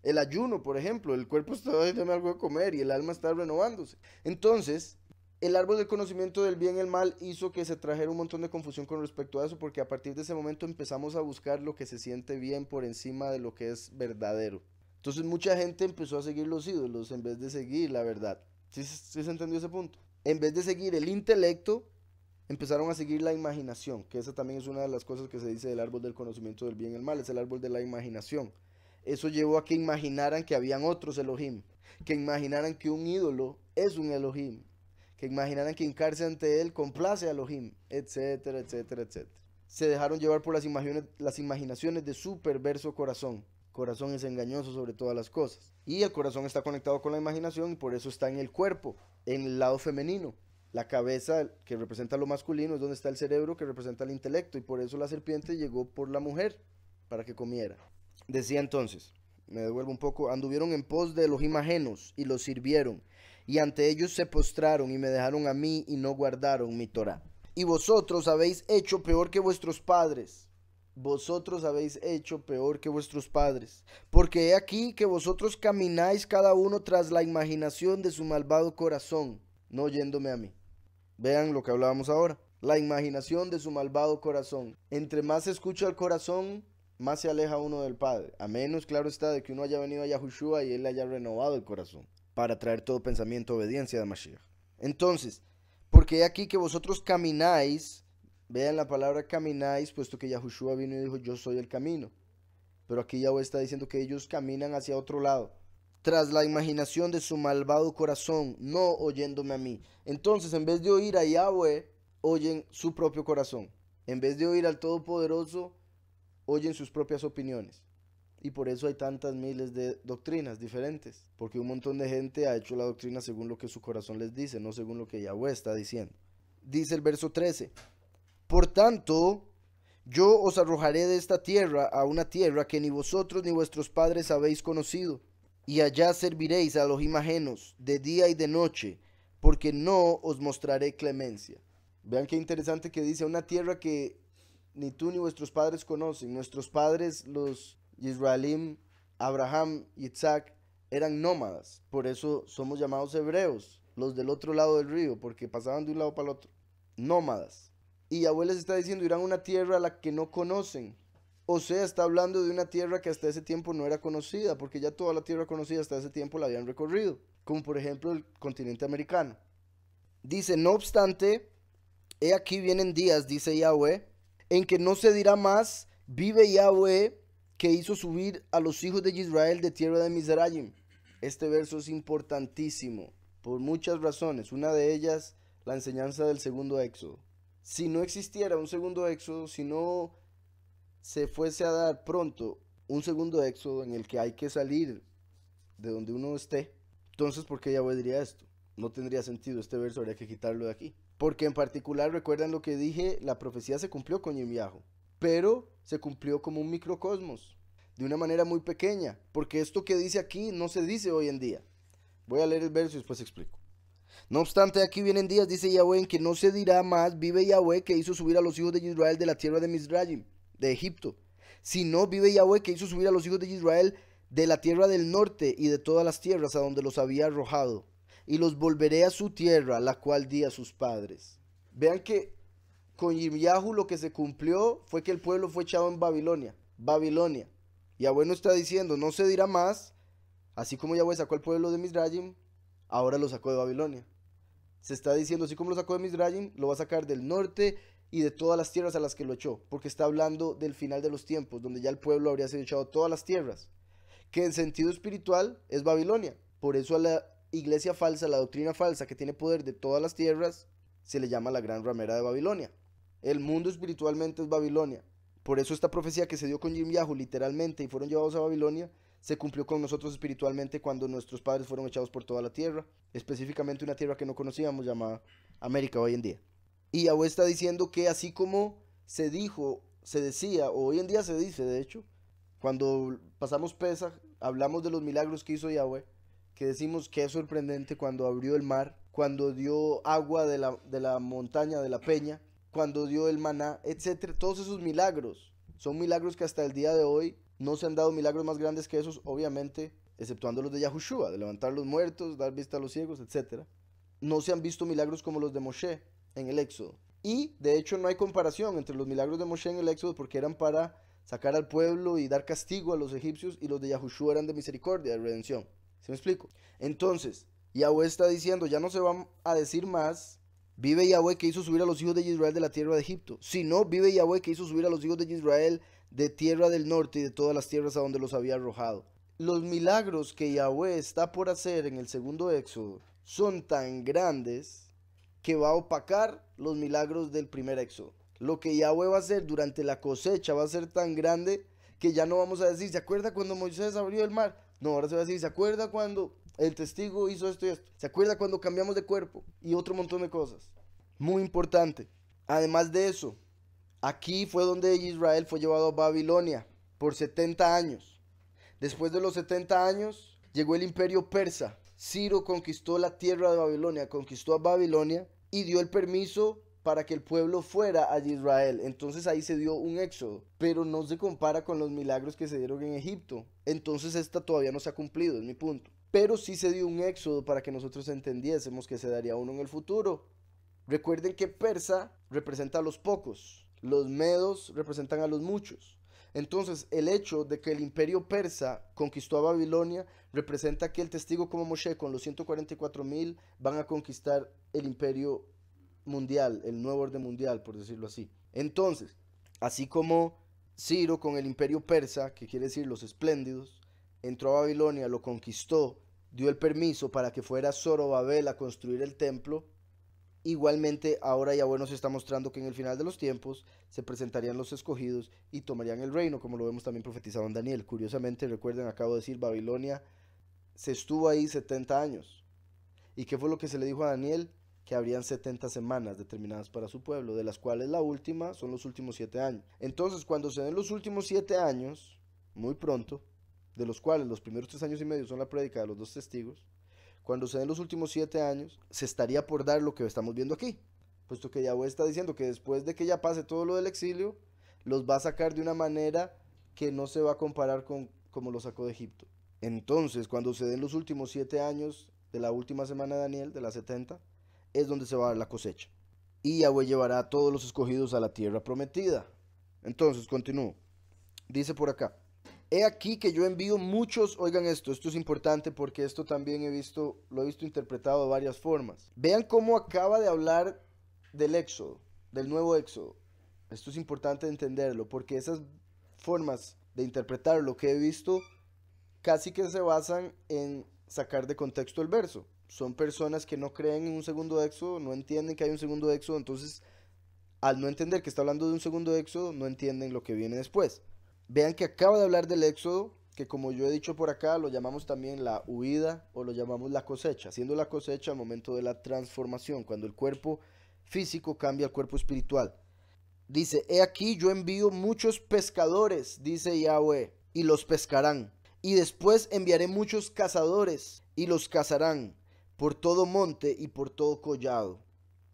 El ayuno, por ejemplo, el cuerpo está dando algo de comer y el alma está renovándose. Entonces, el árbol del conocimiento del bien y el mal hizo que se trajera un montón de confusión con respecto a eso, porque a partir de ese momento empezamos a buscar lo que se siente bien por encima de lo que es verdadero. Entonces mucha gente empezó a seguir los ídolos en vez de seguir la verdad. ¿Sí, se entendió ese punto? En vez de seguir el intelecto, empezaron a seguir la imaginación, que esa también es una de las cosas que se dice del árbol del conocimiento del bien y el mal, es el árbol de la imaginación. Eso llevó a que imaginaran que habían otros Elohim, que imaginaran que un ídolo es un Elohim, que imaginaran que hincarse ante él complace a Elohim, etcétera, etcétera, etcétera. Se dejaron llevar por las, las imaginaciones de su perverso corazón. Corazón es engañoso sobre todas las cosas. Y el corazón está conectado con la imaginación y por eso está en el cuerpo, en el lado femenino. La cabeza, que representa lo masculino, es donde está el cerebro, que representa el intelecto. Y por eso la serpiente llegó por la mujer, para que comiera. Decía entonces, me devuelvo un poco, anduvieron en pos de los ajenos y los sirvieron y ante ellos se postraron y me dejaron a mí y no guardaron mi Torah. Y vosotros habéis hecho peor que vuestros padres. Vosotros habéis hecho peor que vuestros padres, porque he aquí que vosotros camináis cada uno tras la imaginación de su malvado corazón, no yéndome a mí. Vean lo que hablábamos ahora, la imaginación de su malvado corazón. Entre más se escucha el corazón, más se aleja uno del Padre, a menos, claro está, de que uno haya venido a Yahushua y él haya renovado el corazón para traer todo pensamiento obediencia de Mashiach. Entonces, porque aquí que vosotros camináis, vean la palabra camináis, puesto que Yahushua vino y dijo, yo soy el camino. Pero aquí Yahweh está diciendo que ellos caminan hacia otro lado, tras la imaginación de su malvado corazón, no oyéndome a mí. Entonces, en vez de oír a Yahweh, oyen su propio corazón. En vez de oír al Todopoderoso, oyen sus propias opiniones y por eso hay tantas miles de doctrinas diferentes, porque un montón de gente ha hecho la doctrina según lo que su corazón les dice, no según lo que Yahweh está diciendo. Dice el verso 13, por tanto, yo os arrojaré de esta tierra a una tierra que ni vosotros ni vuestros padres habéis conocido, y allá serviréis a los imagenos de día y de noche, porque no os mostraré clemencia. Vean qué interesante que dice, una tierra que ni tú ni vuestros padres conocen, nuestros padres los Israelim, Abraham, y Isaac eran nómadas, por eso somos llamados hebreos, los del otro lado del río, porque pasaban de un lado para el otro, nómadas. Y Yahweh les está diciendo, irán a una tierra a la que no conocen. O sea, está hablando de una tierra que hasta ese tiempo no era conocida, porque ya toda la tierra conocida hasta ese tiempo la habían recorrido, como por ejemplo el continente americano. Dice, no obstante, he aquí vienen días, dice Yahweh, en que no se dirá más, vive Yahweh, que hizo subir a los hijos de Israel de tierra de Misraim. Este verso es importantísimo por muchas razones. Una de ellas, la enseñanza del segundo éxodo. Si no existiera un segundo éxodo, si no se fuese a dar pronto un segundo éxodo en el que hay que salir de donde uno esté, entonces ¿por qué Yahweh diría esto? No tendría sentido, este verso habría que quitarlo de aquí. Porque en particular, recuerdan lo que dije, la profecía se cumplió con Yemiahu pero se cumplió como un microcosmos, de una manera muy pequeña, porque esto que dice aquí no se dice hoy en día. Voy a leer el verso y después explico. No obstante, aquí vienen días, dice Yahweh, en que no se dirá más, vive Yahweh que hizo subir a los hijos de Israel de la tierra de Misraim, de Egipto, sino vive Yahweh que hizo subir a los hijos de Israel de la tierra del norte y de todas las tierras a donde los había arrojado, y los volveré a su tierra, la cual di a sus padres. Vean que con Yirmiyahu lo que se cumplió fue que el pueblo fue echado en Babilonia. Babilonia. y bueno está diciendo, no se dirá más, así como Yahweh sacó al pueblo de Misraim, ahora lo sacó de Babilonia. Se está diciendo, así como lo sacó de Misraim, lo va a sacar del norte y de todas las tierras a las que lo echó, porque está hablando del final de los tiempos, donde ya el pueblo habría sido echado todas las tierras, que en sentido espiritual es Babilonia. Por eso a la iglesia falsa, la doctrina falsa que tiene poder de todas las tierras, se le llama la gran ramera de Babilonia. El mundo espiritualmente es Babilonia. Por eso esta profecía que se dio con Jim Yahoo literalmente y fueron llevados a Babilonia, se cumplió con nosotros espiritualmente cuando nuestros padres fueron echados por toda la tierra, específicamente una tierra que no conocíamos llamada América hoy en día. Y Yahweh está diciendo que así como se dijo, se decía, o hoy en día se dice de hecho, cuando pasamos Pesach, hablamos de los milagros que hizo Yahweh, que decimos que es sorprendente cuando abrió el mar, cuando dio agua de la, de la montaña, de la peña, cuando dio el maná, etcétera, todos esos milagros. Son milagros que hasta el día de hoy no se han dado milagros más grandes que esos, obviamente, exceptuando los de Yahushua, de levantar los muertos, dar vista a los ciegos, etcétera. No se han visto milagros como los de Moshe en el Éxodo. Y de hecho no hay comparación entre los milagros de Moshe en el Éxodo porque eran para sacar al pueblo y dar castigo a los egipcios y los de Yahushua eran de misericordia, de redención. ¿Se me explico? Entonces, Yahweh está diciendo, ya no se van a decir más Vive Yahweh que hizo subir a los hijos de Israel de la tierra de Egipto. Si no, vive Yahweh que hizo subir a los hijos de Israel de tierra del norte y de todas las tierras a donde los había arrojado. Los milagros que Yahweh está por hacer en el segundo éxodo son tan grandes que va a opacar los milagros del primer éxodo. Lo que Yahweh va a hacer durante la cosecha va a ser tan grande que ya no vamos a decir, ¿se acuerda cuando Moisés abrió el mar? No, ahora se va a decir, ¿se acuerda cuando el testigo hizo esto y esto. ¿Se acuerda cuando cambiamos de cuerpo? Y otro montón de cosas. Muy importante. Además de eso, aquí fue donde Israel fue llevado a Babilonia por 70 años. Después de los 70 años, llegó el imperio persa. Ciro conquistó la tierra de Babilonia, conquistó a Babilonia y dio el permiso para que el pueblo fuera a Israel. Entonces ahí se dio un éxodo, pero no se compara con los milagros que se dieron en Egipto. Entonces esta todavía no se ha cumplido, es mi punto pero sí se dio un éxodo para que nosotros entendiésemos que se daría uno en el futuro. Recuerden que persa representa a los pocos, los medos representan a los muchos. Entonces, el hecho de que el imperio persa conquistó a Babilonia representa que el testigo como Moshe con los 144 mil van a conquistar el imperio mundial, el nuevo orden mundial, por decirlo así. Entonces, así como Ciro con el imperio persa, que quiere decir los espléndidos, entró a Babilonia, lo conquistó dio el permiso para que fuera Zorobabel a construir el templo, igualmente ahora ya bueno se está mostrando que en el final de los tiempos se presentarían los escogidos y tomarían el reino, como lo vemos también profetizado en Daniel. Curiosamente, recuerden, acabo de decir, Babilonia se estuvo ahí 70 años. ¿Y qué fue lo que se le dijo a Daniel? que habrían 70 semanas determinadas para su pueblo, de las cuales la última son los últimos 7 años. Entonces, cuando se den los últimos 7 años, muy pronto, de los cuales los primeros tres años y medio son la prédica de los dos testigos, cuando se den los últimos siete años, se estaría por dar lo que estamos viendo aquí, puesto que Yahweh está diciendo que después de que ya pase todo lo del exilio, los va a sacar de una manera que no se va a comparar con como lo sacó de Egipto. Entonces, cuando se den los últimos siete años de la última semana de Daniel, de la 70, es donde se va a dar la cosecha. Y Yahweh llevará a todos los escogidos a la tierra prometida. Entonces, continúo. Dice por acá. He aquí que yo envío muchos, oigan esto, esto es importante porque esto también he visto, lo he visto interpretado de varias formas. Vean cómo acaba de hablar del éxodo, del nuevo éxodo. Esto es importante entenderlo porque esas formas de interpretar lo que he visto casi que se basan en sacar de contexto el verso. Son personas que no creen en un segundo éxodo, no entienden que hay un segundo éxodo, entonces al no entender que está hablando de un segundo éxodo, no entienden lo que viene después. Vean que acaba de hablar del éxodo, que como yo he dicho por acá, lo llamamos también la huida o lo llamamos la cosecha, siendo la cosecha el momento de la transformación, cuando el cuerpo físico cambia al cuerpo espiritual. Dice, he aquí yo envío muchos pescadores, dice Yahweh, y los pescarán. Y después enviaré muchos cazadores, y los cazarán, por todo monte y por todo collado,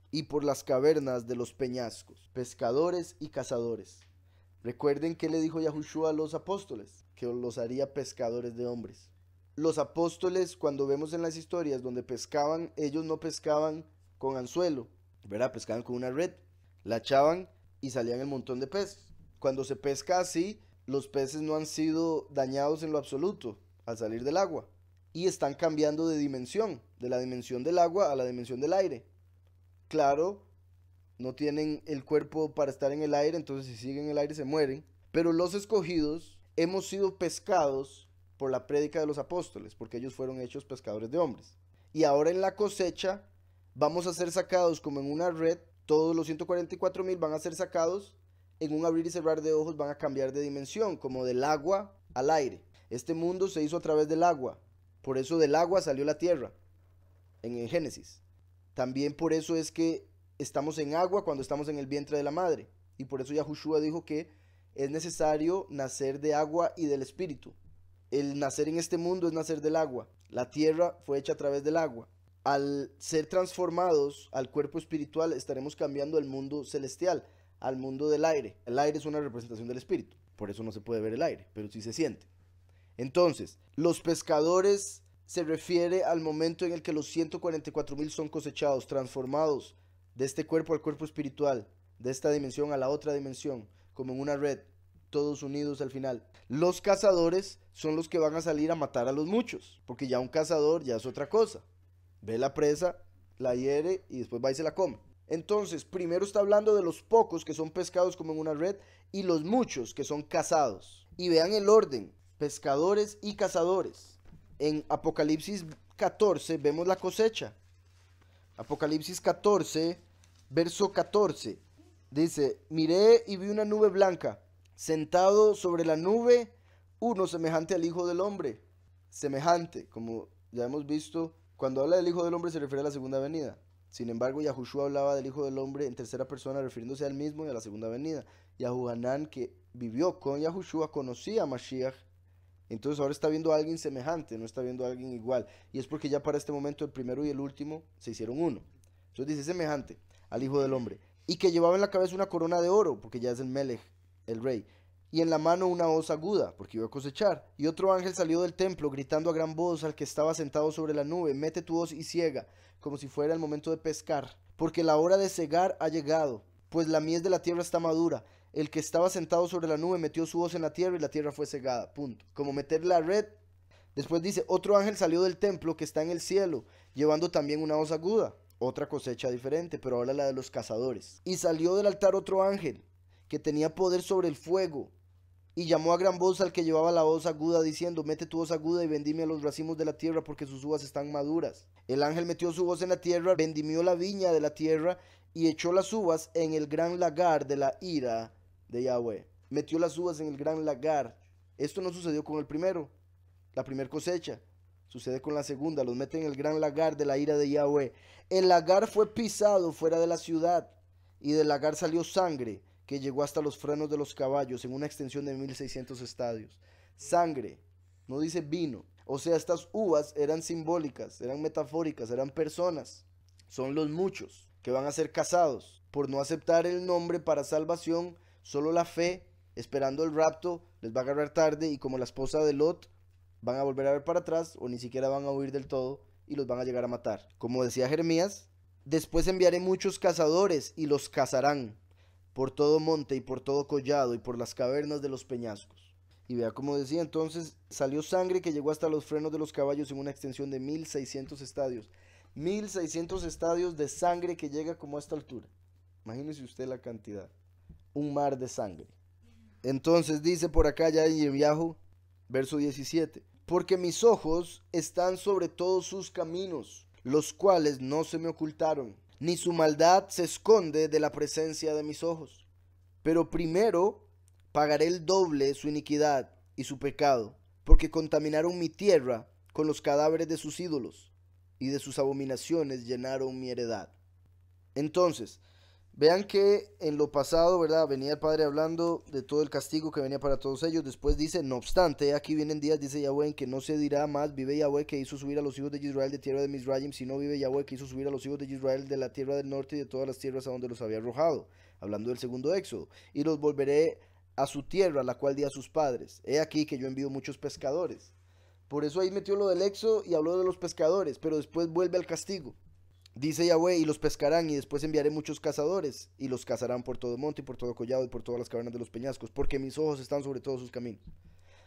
y por las cavernas de los peñascos, pescadores y cazadores. Recuerden que le dijo Yahushua a los apóstoles, que los haría pescadores de hombres. Los apóstoles, cuando vemos en las historias donde pescaban, ellos no pescaban con anzuelo, ¿verdad? Pescaban con una red, la echaban y salían el montón de peces. Cuando se pesca así, los peces no han sido dañados en lo absoluto al salir del agua y están cambiando de dimensión, de la dimensión del agua a la dimensión del aire. Claro, no tienen el cuerpo para estar en el aire, entonces si siguen en el aire se mueren. Pero los escogidos hemos sido pescados por la prédica de los apóstoles, porque ellos fueron hechos pescadores de hombres. Y ahora en la cosecha vamos a ser sacados como en una red, todos los 144 mil van a ser sacados, en un abrir y cerrar de ojos van a cambiar de dimensión, como del agua al aire. Este mundo se hizo a través del agua, por eso del agua salió la tierra, en el Génesis. También por eso es que estamos en agua cuando estamos en el vientre de la madre. Y por eso Yahushua dijo que es necesario nacer de agua y del espíritu. El nacer en este mundo es nacer del agua. La tierra fue hecha a través del agua. Al ser transformados al cuerpo espiritual estaremos cambiando el mundo celestial, al mundo del aire. El aire es una representación del espíritu. Por eso no se puede ver el aire, pero sí se siente. Entonces, los pescadores se refiere al momento en el que los 144.000 son cosechados, transformados de este cuerpo al cuerpo espiritual, de esta dimensión a la otra dimensión, como en una red, todos unidos al final. Los cazadores son los que van a salir a matar a los muchos, porque ya un cazador ya es otra cosa. Ve la presa, la hiere y después va y se la come. Entonces, primero está hablando de los pocos que son pescados como en una red y los muchos que son cazados. Y vean el orden, pescadores y cazadores. En Apocalipsis 14 vemos la cosecha. Apocalipsis 14, Verso 14. Dice, miré y vi una nube blanca, sentado sobre la nube, uno semejante al Hijo del Hombre. Semejante, como ya hemos visto, cuando habla del Hijo del Hombre se refiere a la segunda venida. Sin embargo, Yahushua hablaba del Hijo del Hombre en tercera persona, refiriéndose al mismo y a la segunda venida. Yahuanán, que vivió con Yahushua, conocía a Mashiach. Entonces ahora está viendo a alguien semejante, no está viendo a alguien igual. Y es porque ya para este momento el primero y el último se hicieron uno. Entonces dice semejante al Hijo del Hombre, y que llevaba en la cabeza una corona de oro, porque ya es el Melech, el rey, y en la mano una hoz aguda, porque iba a cosechar. Y otro ángel salió del templo, gritando a gran voz al que estaba sentado sobre la nube, mete tu hoz y ciega, como si fuera el momento de pescar, porque la hora de cegar ha llegado, pues la mies de la tierra está madura. El que estaba sentado sobre la nube metió su hoz en la tierra y la tierra fue cegada. Punto. Como meter la red. Después dice, otro ángel salió del templo que está en el cielo, llevando también una hoz aguda otra cosecha diferente, pero ahora la de los cazadores. Y salió del altar otro ángel, que tenía poder sobre el fuego, y llamó a gran voz al que llevaba la voz aguda, diciendo, mete tu voz aguda y vendime a los racimos de la tierra, porque sus uvas están maduras. El ángel metió su voz en la tierra, vendimió la viña de la tierra, y echó las uvas en el gran lagar de la ira de Yahweh. Metió las uvas en el gran lagar. Esto no sucedió con el primero, la primera cosecha. Sucede con la segunda, los meten en el gran lagar de la ira de Yahweh. El lagar fue pisado fuera de la ciudad y del lagar salió sangre que llegó hasta los frenos de los caballos en una extensión de 1600 estadios. Sangre, no dice vino. O sea, estas uvas eran simbólicas, eran metafóricas, eran personas. Son los muchos que van a ser casados por no aceptar el nombre para salvación, solo la fe, esperando el rapto, les va a agarrar tarde y como la esposa de Lot, van a volver a ver para atrás o ni siquiera van a huir del todo y los van a llegar a matar. Como decía Jeremías, después enviaré muchos cazadores y los cazarán por todo monte y por todo collado y por las cavernas de los peñascos. Y vea como decía entonces, salió sangre que llegó hasta los frenos de los caballos en una extensión de 1600 estadios. 1600 estadios de sangre que llega como a esta altura. Imagínese usted la cantidad. Un mar de sangre. Entonces dice por acá ya en viajo, verso 17 porque mis ojos están sobre todos sus caminos, los cuales no se me ocultaron, ni su maldad se esconde de la presencia de mis ojos. Pero primero pagaré el doble su iniquidad y su pecado, porque contaminaron mi tierra con los cadáveres de sus ídolos, y de sus abominaciones llenaron mi heredad. Entonces, Vean que en lo pasado, ¿verdad? Venía el padre hablando de todo el castigo que venía para todos ellos. Después dice, no obstante, aquí vienen días, dice Yahweh, en que no se dirá más, vive Yahweh que hizo subir a los hijos de Israel de tierra de Misraim, sino vive Yahweh que hizo subir a los hijos de Israel de la tierra del norte y de todas las tierras a donde los había arrojado. Hablando del segundo éxodo. Y los volveré a su tierra, la cual di a sus padres. He aquí que yo envío muchos pescadores. Por eso ahí metió lo del éxodo y habló de los pescadores, pero después vuelve al castigo. Dice Yahweh, y los pescarán, y después enviaré muchos cazadores, y los cazarán por todo monte, y por todo collado, y por todas las cavernas de los peñascos, porque mis ojos están sobre todos sus caminos.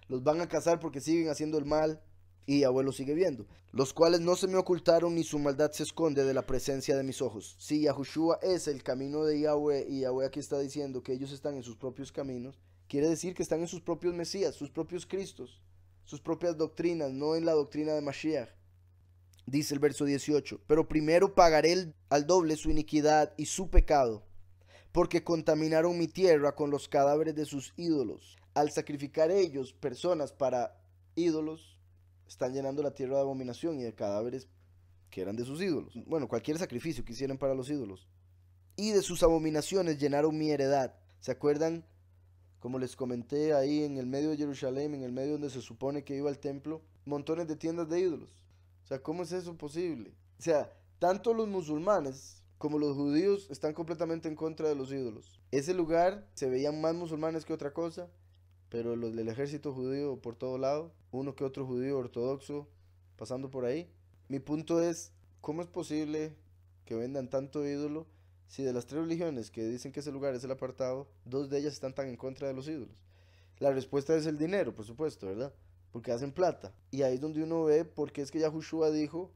Los van a cazar porque siguen haciendo el mal, y Yahweh los sigue viendo, los cuales no se me ocultaron, ni su maldad se esconde de la presencia de mis ojos. Si Yahushua es el camino de Yahweh, y Yahweh aquí está diciendo que ellos están en sus propios caminos, quiere decir que están en sus propios Mesías, sus propios Cristos, sus propias doctrinas, no en la doctrina de Mashiach. Dice el verso 18, pero primero pagaré al doble su iniquidad y su pecado, porque contaminaron mi tierra con los cadáveres de sus ídolos. Al sacrificar ellos personas para ídolos, están llenando la tierra de abominación y de cadáveres que eran de sus ídolos. Bueno, cualquier sacrificio que hicieran para los ídolos. Y de sus abominaciones llenaron mi heredad. ¿Se acuerdan? Como les comenté ahí en el medio de Jerusalén, en el medio donde se supone que iba el templo, montones de tiendas de ídolos o sea, ¿cómo es eso posible? O sea, tanto los musulmanes como los judíos están completamente en contra de los ídolos. Ese lugar se veían más musulmanes que otra cosa, pero los del ejército judío por todo lado, uno que otro judío ortodoxo pasando por ahí. Mi punto es, ¿cómo es posible que vendan tanto ídolo si de las tres religiones que dicen que ese lugar es el apartado, dos de ellas están tan en contra de los ídolos? La respuesta es el dinero, por supuesto, ¿verdad? porque hacen plata. Y ahí es donde uno ve por qué es que Yahushua dijo,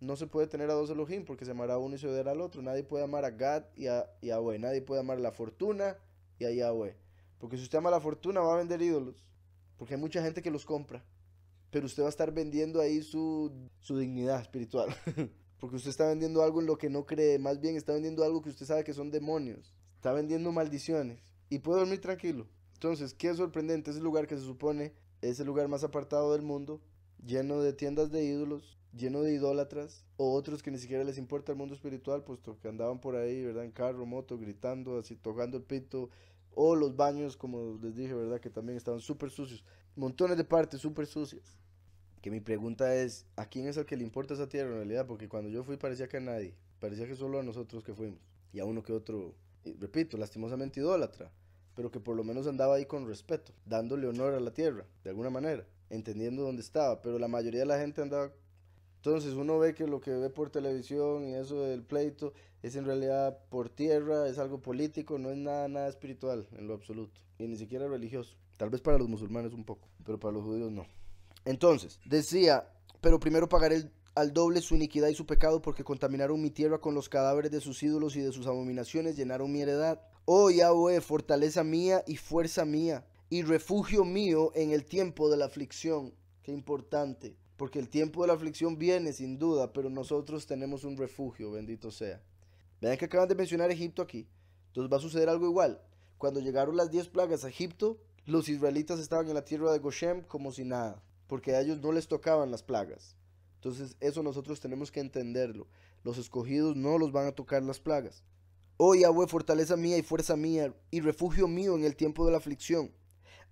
no se puede tener a dos Elohim, porque se amará uno y se odiará al otro. Nadie puede amar a Gad y a Yahweh, nadie puede amar a la fortuna y a Yahweh. Porque si usted ama la fortuna va a vender ídolos, porque hay mucha gente que los compra. Pero usted va a estar vendiendo ahí su, su dignidad espiritual. <laughs> porque usted está vendiendo algo en lo que no cree, más bien está vendiendo algo que usted sabe que son demonios. Está vendiendo maldiciones. Y puede dormir tranquilo. Entonces, qué sorprendente ese lugar que se supone es el lugar más apartado del mundo, lleno de tiendas de ídolos, lleno de idólatras, o otros que ni siquiera les importa el mundo espiritual, puesto que andaban por ahí, ¿verdad? En carro, moto, gritando, así tocando el pito, o los baños, como les dije, ¿verdad? Que también estaban súper sucios, montones de partes súper sucias. Que mi pregunta es, ¿a quién es el que le importa esa tierra en realidad? Porque cuando yo fui parecía que a nadie, parecía que solo a nosotros que fuimos, y a uno que otro, repito, lastimosamente idólatra pero que por lo menos andaba ahí con respeto, dándole honor a la tierra, de alguna manera, entendiendo dónde estaba, pero la mayoría de la gente andaba... Entonces uno ve que lo que ve por televisión y eso del pleito es en realidad por tierra, es algo político, no es nada, nada espiritual en lo absoluto, y ni siquiera religioso. Tal vez para los musulmanes un poco, pero para los judíos no. Entonces, decía, pero primero pagaré al doble su iniquidad y su pecado porque contaminaron mi tierra con los cadáveres de sus ídolos y de sus abominaciones, llenaron mi heredad Oh Yahweh, fortaleza mía y fuerza mía, y refugio mío en el tiempo de la aflicción. Qué importante, porque el tiempo de la aflicción viene sin duda, pero nosotros tenemos un refugio, bendito sea. Vean que acaban de mencionar Egipto aquí. Entonces va a suceder algo igual. Cuando llegaron las 10 plagas a Egipto, los israelitas estaban en la tierra de Goshem como si nada, porque a ellos no les tocaban las plagas. Entonces eso nosotros tenemos que entenderlo. Los escogidos no los van a tocar las plagas. Oh Yahweh, fortaleza mía y fuerza mía y refugio mío en el tiempo de la aflicción.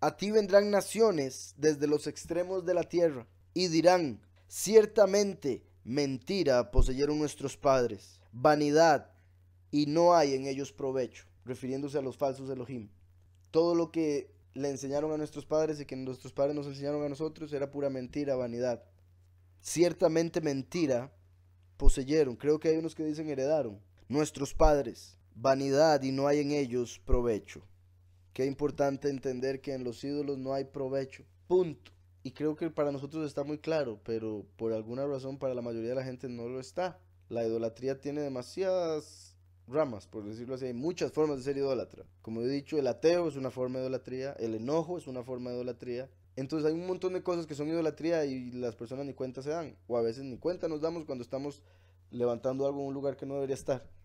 A ti vendrán naciones desde los extremos de la tierra y dirán, ciertamente mentira poseyeron nuestros padres, vanidad y no hay en ellos provecho, refiriéndose a los falsos Elohim. Todo lo que le enseñaron a nuestros padres y que nuestros padres nos enseñaron a nosotros era pura mentira, vanidad. Ciertamente mentira poseyeron, creo que hay unos que dicen heredaron nuestros padres, vanidad y no hay en ellos provecho. Qué importante entender que en los ídolos no hay provecho. Punto. Y creo que para nosotros está muy claro, pero por alguna razón para la mayoría de la gente no lo está. La idolatría tiene demasiadas ramas, por decirlo así. Hay muchas formas de ser idólatra. Como he dicho, el ateo es una forma de idolatría, el enojo es una forma de idolatría, entonces hay un montón de cosas que son idolatría y las personas ni cuenta se dan. O a veces ni cuenta nos damos cuando estamos levantando algo en un lugar que no debería estar.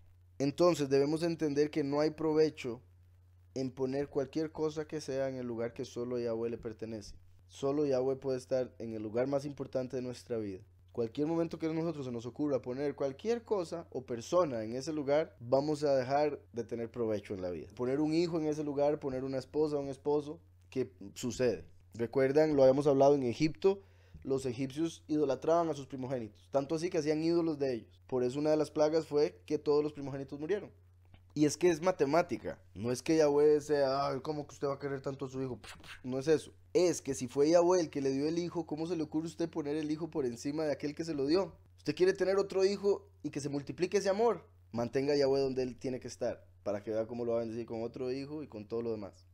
Entonces debemos entender que no hay provecho en poner cualquier cosa que sea en el lugar que solo Yahweh le pertenece. Solo Yahweh puede estar en el lugar más importante de nuestra vida. Cualquier momento que a nosotros se nos ocurra poner cualquier cosa o persona en ese lugar, vamos a dejar de tener provecho en la vida. Poner un hijo en ese lugar, poner una esposa, un esposo, ¿qué sucede. Recuerdan, lo habíamos hablado en Egipto, los egipcios idolatraban a sus primogénitos, tanto así que hacían ídolos de ellos. Por eso una de las plagas fue que todos los primogénitos murieron. Y es que es matemática, no es que Yahweh sea, Ay, ¿cómo que usted va a querer tanto a su hijo? <laughs> No es eso. Es que si fue Yahweh el que le dio el hijo, ¿cómo se le ocurre a usted poner el hijo por encima de aquel que se lo dio? Usted quiere tener otro hijo y que se multiplique ese amor. Mantenga a Yahweh donde él tiene que estar, para que vea cómo lo va a bendecir con otro hijo y con todo lo demás.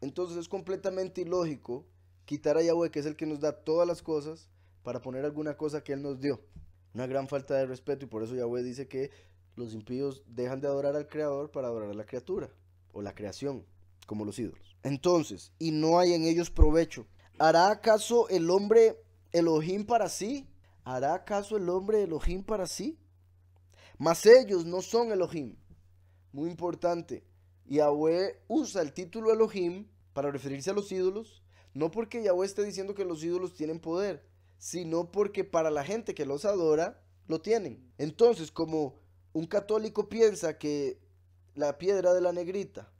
Entonces es completamente ilógico quitar a Yahweh, que es el que nos da todas las cosas, para poner alguna cosa que Él nos dio. Una gran falta de respeto y por eso Yahweh dice que los impíos dejan de adorar al Creador para adorar a la criatura o la creación, como los ídolos. Entonces, y no hay en ellos provecho. ¿Hará acaso el hombre Elohim para sí? ¿Hará acaso el hombre Elohim para sí? Mas ellos no son Elohim. Muy importante. Yahweh usa el título Elohim para referirse a los ídolos no porque Yahweh esté diciendo que los ídolos tienen poder, sino porque para la gente que los adora, lo tienen. Entonces, como un católico piensa que la piedra de la negrita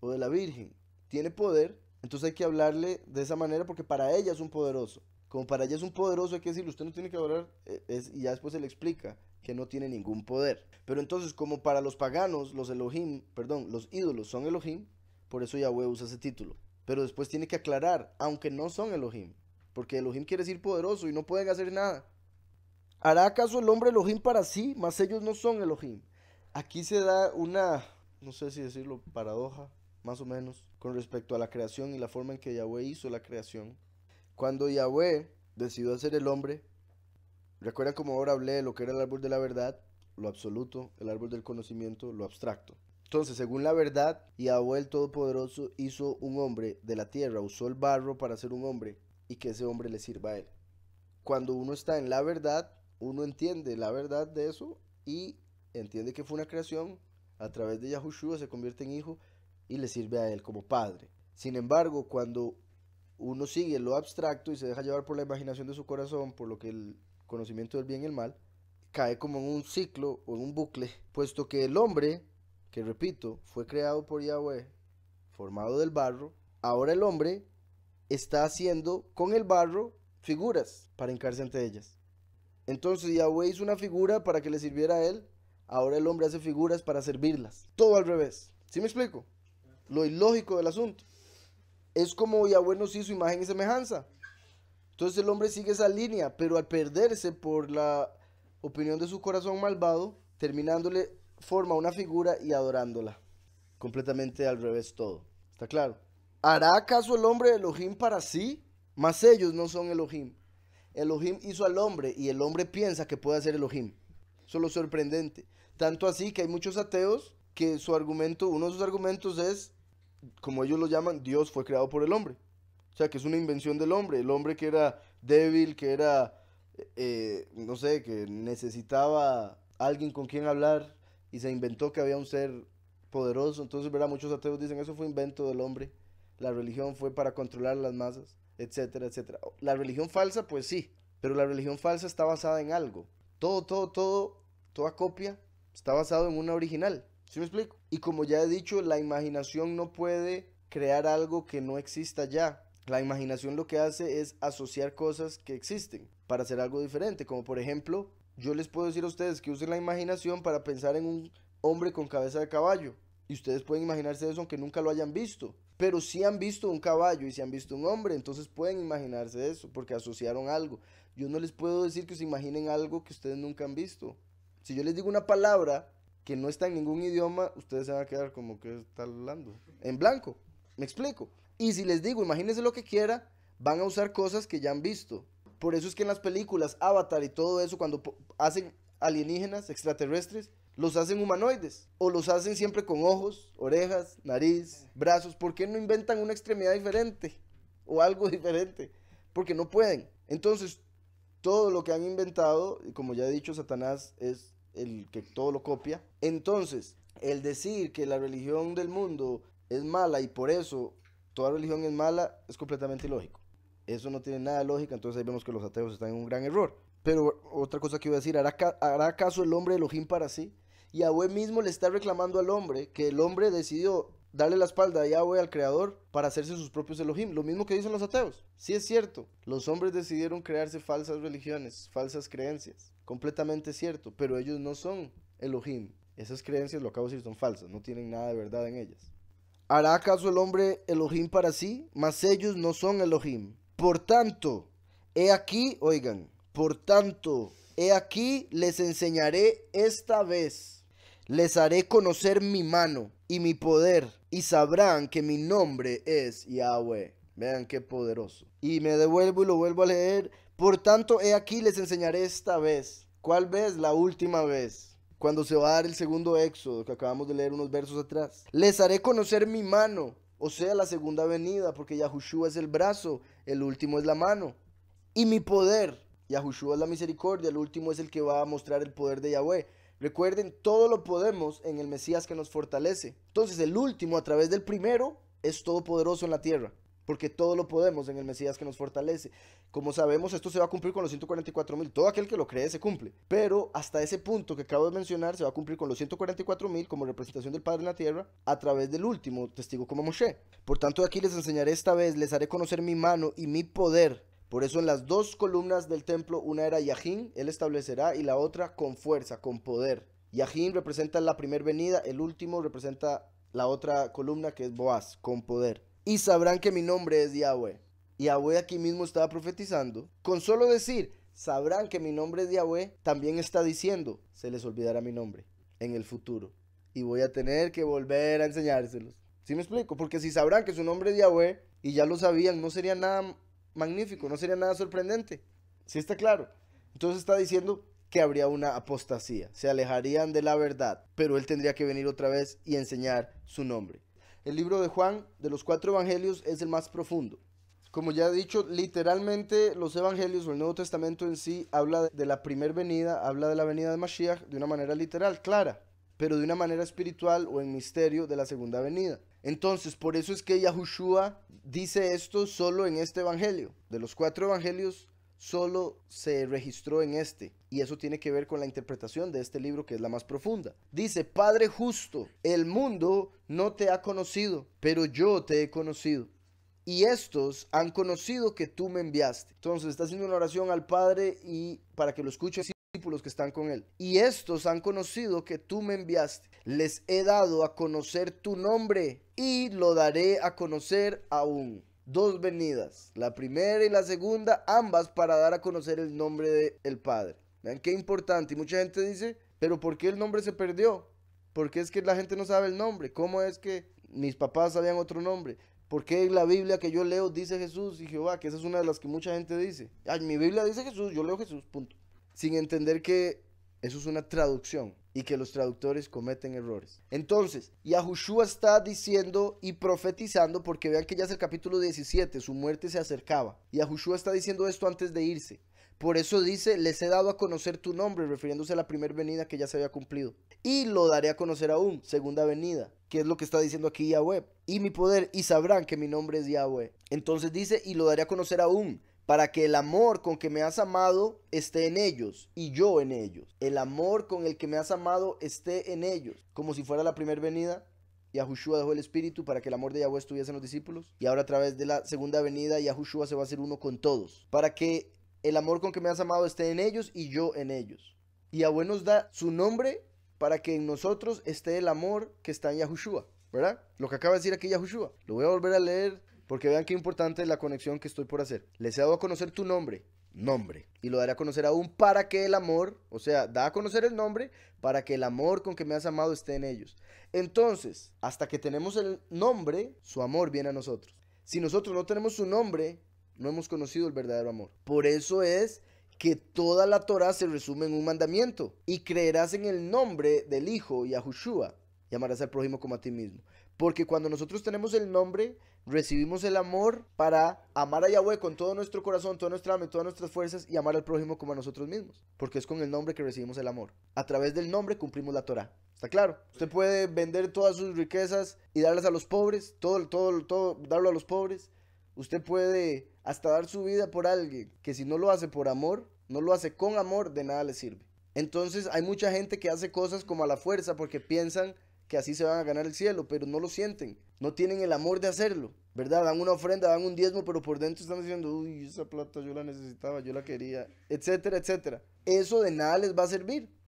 o de la Virgen tiene poder, entonces hay que hablarle de esa manera porque para ella es un poderoso. Como para ella es un poderoso, hay que decirle, usted no tiene que adorar, eh, y ya después se le explica que no tiene ningún poder. Pero entonces, como para los paganos, los Elohim, perdón, los ídolos son Elohim, por eso Yahweh usa ese título. Pero después tiene que aclarar, aunque no son Elohim. Porque Elohim quiere decir poderoso y no pueden hacer nada. ¿Hará acaso el hombre Elohim para sí? Más ellos no son Elohim. Aquí se da una, no sé si decirlo, paradoja, más o menos, con respecto a la creación y la forma en que Yahweh hizo la creación. Cuando Yahweh decidió hacer el hombre, recuerda como ahora hablé de lo que era el árbol de la verdad, lo absoluto, el árbol del conocimiento, lo abstracto. Entonces, según la verdad, Yahweh el Todopoderoso hizo un hombre de la tierra, usó el barro para ser un hombre y que ese hombre le sirva a él. Cuando uno está en la verdad, uno entiende la verdad de eso y entiende que fue una creación, a través de Yahushua se convierte en hijo y le sirve a él como padre. Sin embargo, cuando uno sigue lo abstracto y se deja llevar por la imaginación de su corazón, por lo que el conocimiento del bien y el mal, cae como en un ciclo o en un bucle, puesto que el hombre que repito, fue creado por Yahweh, formado del barro, ahora el hombre está haciendo con el barro figuras para hincarse entre ellas. Entonces Yahweh hizo una figura para que le sirviera a él, ahora el hombre hace figuras para servirlas. Todo al revés. ¿Sí me explico? Lo ilógico del asunto. Es como Yahweh nos hizo imagen y semejanza. Entonces el hombre sigue esa línea, pero al perderse por la opinión de su corazón malvado, terminándole forma una figura y adorándola. Completamente al revés todo. ¿Está claro? ¿Hará acaso el hombre Elohim para sí? Más ellos no son Elohim. Elohim hizo al hombre y el hombre piensa que puede ser Elohim. Eso es lo sorprendente. Tanto así que hay muchos ateos que su argumento, uno de sus argumentos es, como ellos lo llaman, Dios fue creado por el hombre. O sea, que es una invención del hombre. El hombre que era débil, que era, eh, no sé, que necesitaba alguien con quien hablar, y se inventó que había un ser poderoso. Entonces, ¿verdad? Muchos ateos dicen, eso fue invento del hombre. La religión fue para controlar las masas, etcétera, etcétera. La religión falsa, pues sí, pero la religión falsa está basada en algo. Todo, todo, todo, toda copia está basado en una original. ¿Sí me explico? Y como ya he dicho, la imaginación no puede crear algo que no exista ya. La imaginación lo que hace es asociar cosas que existen para hacer algo diferente, como por ejemplo yo les puedo decir a ustedes que usen la imaginación para pensar en un hombre con cabeza de caballo. Y ustedes pueden imaginarse eso aunque nunca lo hayan visto. Pero si han visto un caballo y si han visto un hombre, entonces pueden imaginarse eso porque asociaron algo. Yo no les puedo decir que se imaginen algo que ustedes nunca han visto. Si yo les digo una palabra que no está en ningún idioma, ustedes se van a quedar como que está hablando. En blanco. ¿Me explico? Y si les digo, imagínense lo que quiera, van a usar cosas que ya han visto. Por eso es que en las películas, Avatar y todo eso, cuando hacen alienígenas, extraterrestres, los hacen humanoides. O los hacen siempre con ojos, orejas, nariz, brazos. ¿Por qué no inventan una extremidad diferente? O algo <laughs> diferente. Porque no pueden. Entonces, todo lo que han inventado, y como ya he dicho, Satanás es el que todo lo copia. Entonces, el decir que la religión del mundo es mala y por eso toda religión es mala es completamente ilógico. Eso no tiene nada de lógica, entonces ahí vemos que los ateos están en un gran error. Pero otra cosa que voy a decir, ¿hará, acaso el hombre Elohim para sí? Y Yahweh mismo le está reclamando al hombre que el hombre decidió darle la espalda a Yahweh al creador para hacerse sus propios Elohim, lo mismo que dicen los ateos. Sí es cierto, los hombres decidieron crearse falsas religiones, falsas creencias, completamente cierto, pero ellos no son Elohim. Esas creencias, lo acabo de decir, son falsas, no tienen nada de verdad en ellas. ¿Hará acaso el hombre Elohim para sí? Mas ellos no son Elohim. Por tanto, he aquí, oigan, por tanto, he aquí les enseñaré esta vez. Les haré conocer mi mano y mi poder y sabrán que mi nombre es Yahweh. Vean qué poderoso. Y me devuelvo y lo vuelvo a leer. Por tanto, he aquí les enseñaré esta vez. ¿Cuál vez? La última vez. Cuando se va a dar el segundo éxodo que acabamos de leer unos versos atrás. Les haré conocer mi mano o sea, la segunda venida, porque Yahushua es el brazo, el último es la mano. Y mi poder, Yahushua es la misericordia, el último es el que va a mostrar el poder de Yahweh. Recuerden, todo lo podemos en el Mesías que nos fortalece. Entonces, el último, a través del primero, es todopoderoso en la tierra porque todo lo podemos en el Mesías que nos fortalece. Como sabemos, esto se va a cumplir con los 144 mil. Todo aquel que lo cree se cumple. Pero hasta ese punto que acabo de mencionar, se va a cumplir con los 144 mil como representación del Padre en la tierra a través del último testigo como Moshe. Por tanto, aquí les enseñaré esta vez, les haré conocer mi mano y mi poder. Por eso en las dos columnas del templo, una era Yahin, él establecerá, y la otra con fuerza, con poder. Yahin representa la primera venida, el último representa la otra columna que es Boaz, con poder y sabrán que mi nombre es Yahweh. Yahweh aquí mismo estaba profetizando. Con solo decir, sabrán que mi nombre es Yahweh, también está diciendo, se les olvidará mi nombre en el futuro. Y voy a tener que volver a enseñárselos. ¿Sí me explico? Porque si sabrán que su nombre es Yahweh y ya lo sabían, no sería nada magnífico, no sería nada sorprendente. ¿Sí está claro? Entonces está diciendo que habría una apostasía, se alejarían de la verdad, pero él tendría que venir otra vez y enseñar su nombre. El libro de Juan, de los cuatro evangelios, es el más profundo. Como ya he dicho, literalmente los evangelios o el Nuevo Testamento en sí habla de la primer venida, habla de la venida de Mashiach de una manera literal, clara, pero de una manera espiritual o en misterio de la segunda venida. Entonces, por eso es que Yahushua dice esto solo en este evangelio. De los cuatro evangelios, solo se registró en este. Y eso tiene que ver con la interpretación de este libro que es la más profunda. Dice, Padre justo, el mundo no te ha conocido, pero yo te he conocido. Y estos han conocido que tú me enviaste. Entonces está haciendo una oración al Padre y para que lo escuchen discípulos que están con él. Y estos han conocido que tú me enviaste. Les he dado a conocer tu nombre y lo daré a conocer aún dos venidas, la primera y la segunda, ambas para dar a conocer el nombre del Padre. Vean qué importante. Y mucha gente dice, pero ¿por qué el nombre se perdió? ¿Por qué es que la gente no sabe el nombre? ¿Cómo es que mis papás sabían otro nombre? ¿Por qué la Biblia que yo leo dice Jesús y Jehová? Que esa es una de las que mucha gente dice. Ay, mi Biblia dice Jesús, yo leo Jesús, punto. Sin entender que eso es una traducción y que los traductores cometen errores. Entonces, Yahushua está diciendo y profetizando, porque vean que ya es el capítulo 17, su muerte se acercaba. Yahushua está diciendo esto antes de irse. Por eso dice, les he dado a conocer tu nombre, refiriéndose a la primera venida que ya se había cumplido. Y lo daré a conocer aún, segunda venida, que es lo que está diciendo aquí Yahweh. Y mi poder, y sabrán que mi nombre es Yahweh. Entonces dice, y lo daré a conocer aún, para que el amor con que me has amado esté en ellos y yo en ellos. El amor con el que me has amado esté en ellos, como si fuera la primera venida. Yahushua dejó el Espíritu para que el amor de Yahweh estuviese en los discípulos. Y ahora a través de la segunda venida, Yahushua se va a hacer uno con todos. Para que el amor con que me has amado esté en ellos y yo en ellos. Y a nos da su nombre para que en nosotros esté el amor que está en Yahushua, ¿verdad? Lo que acaba de decir aquí Yahushua. Lo voy a volver a leer porque vean qué importante es la conexión que estoy por hacer. Les he dado a conocer tu nombre, nombre, y lo daré a conocer aún para que el amor, o sea, da a conocer el nombre para que el amor con que me has amado esté en ellos. Entonces, hasta que tenemos el nombre, su amor viene a nosotros. Si nosotros no tenemos su nombre, no hemos conocido el verdadero amor. Por eso es que toda la Torah se resume en un mandamiento. Y creerás en el nombre del Hijo, Yahushua. Y amarás al prójimo como a ti mismo. Porque cuando nosotros tenemos el nombre, recibimos el amor para amar a Yahweh con todo nuestro corazón, toda nuestra alma todas nuestras fuerzas y amar al prójimo como a nosotros mismos. Porque es con el nombre que recibimos el amor. A través del nombre cumplimos la Torah. ¿Está claro? Usted puede vender todas sus riquezas y darlas a los pobres, todo, todo, todo, darlo a los pobres. Usted puede hasta dar su vida por alguien que si no lo hace por amor, no lo hace con amor, de nada le sirve. Entonces hay mucha gente que hace cosas como a la fuerza porque piensan que así se van a ganar el cielo, pero no lo sienten, no tienen el amor de hacerlo, ¿verdad? Dan una ofrenda, dan un diezmo, pero por dentro están diciendo, uy, esa plata yo la necesitaba, yo la quería, etcétera, etcétera. Eso de nada les va a servir,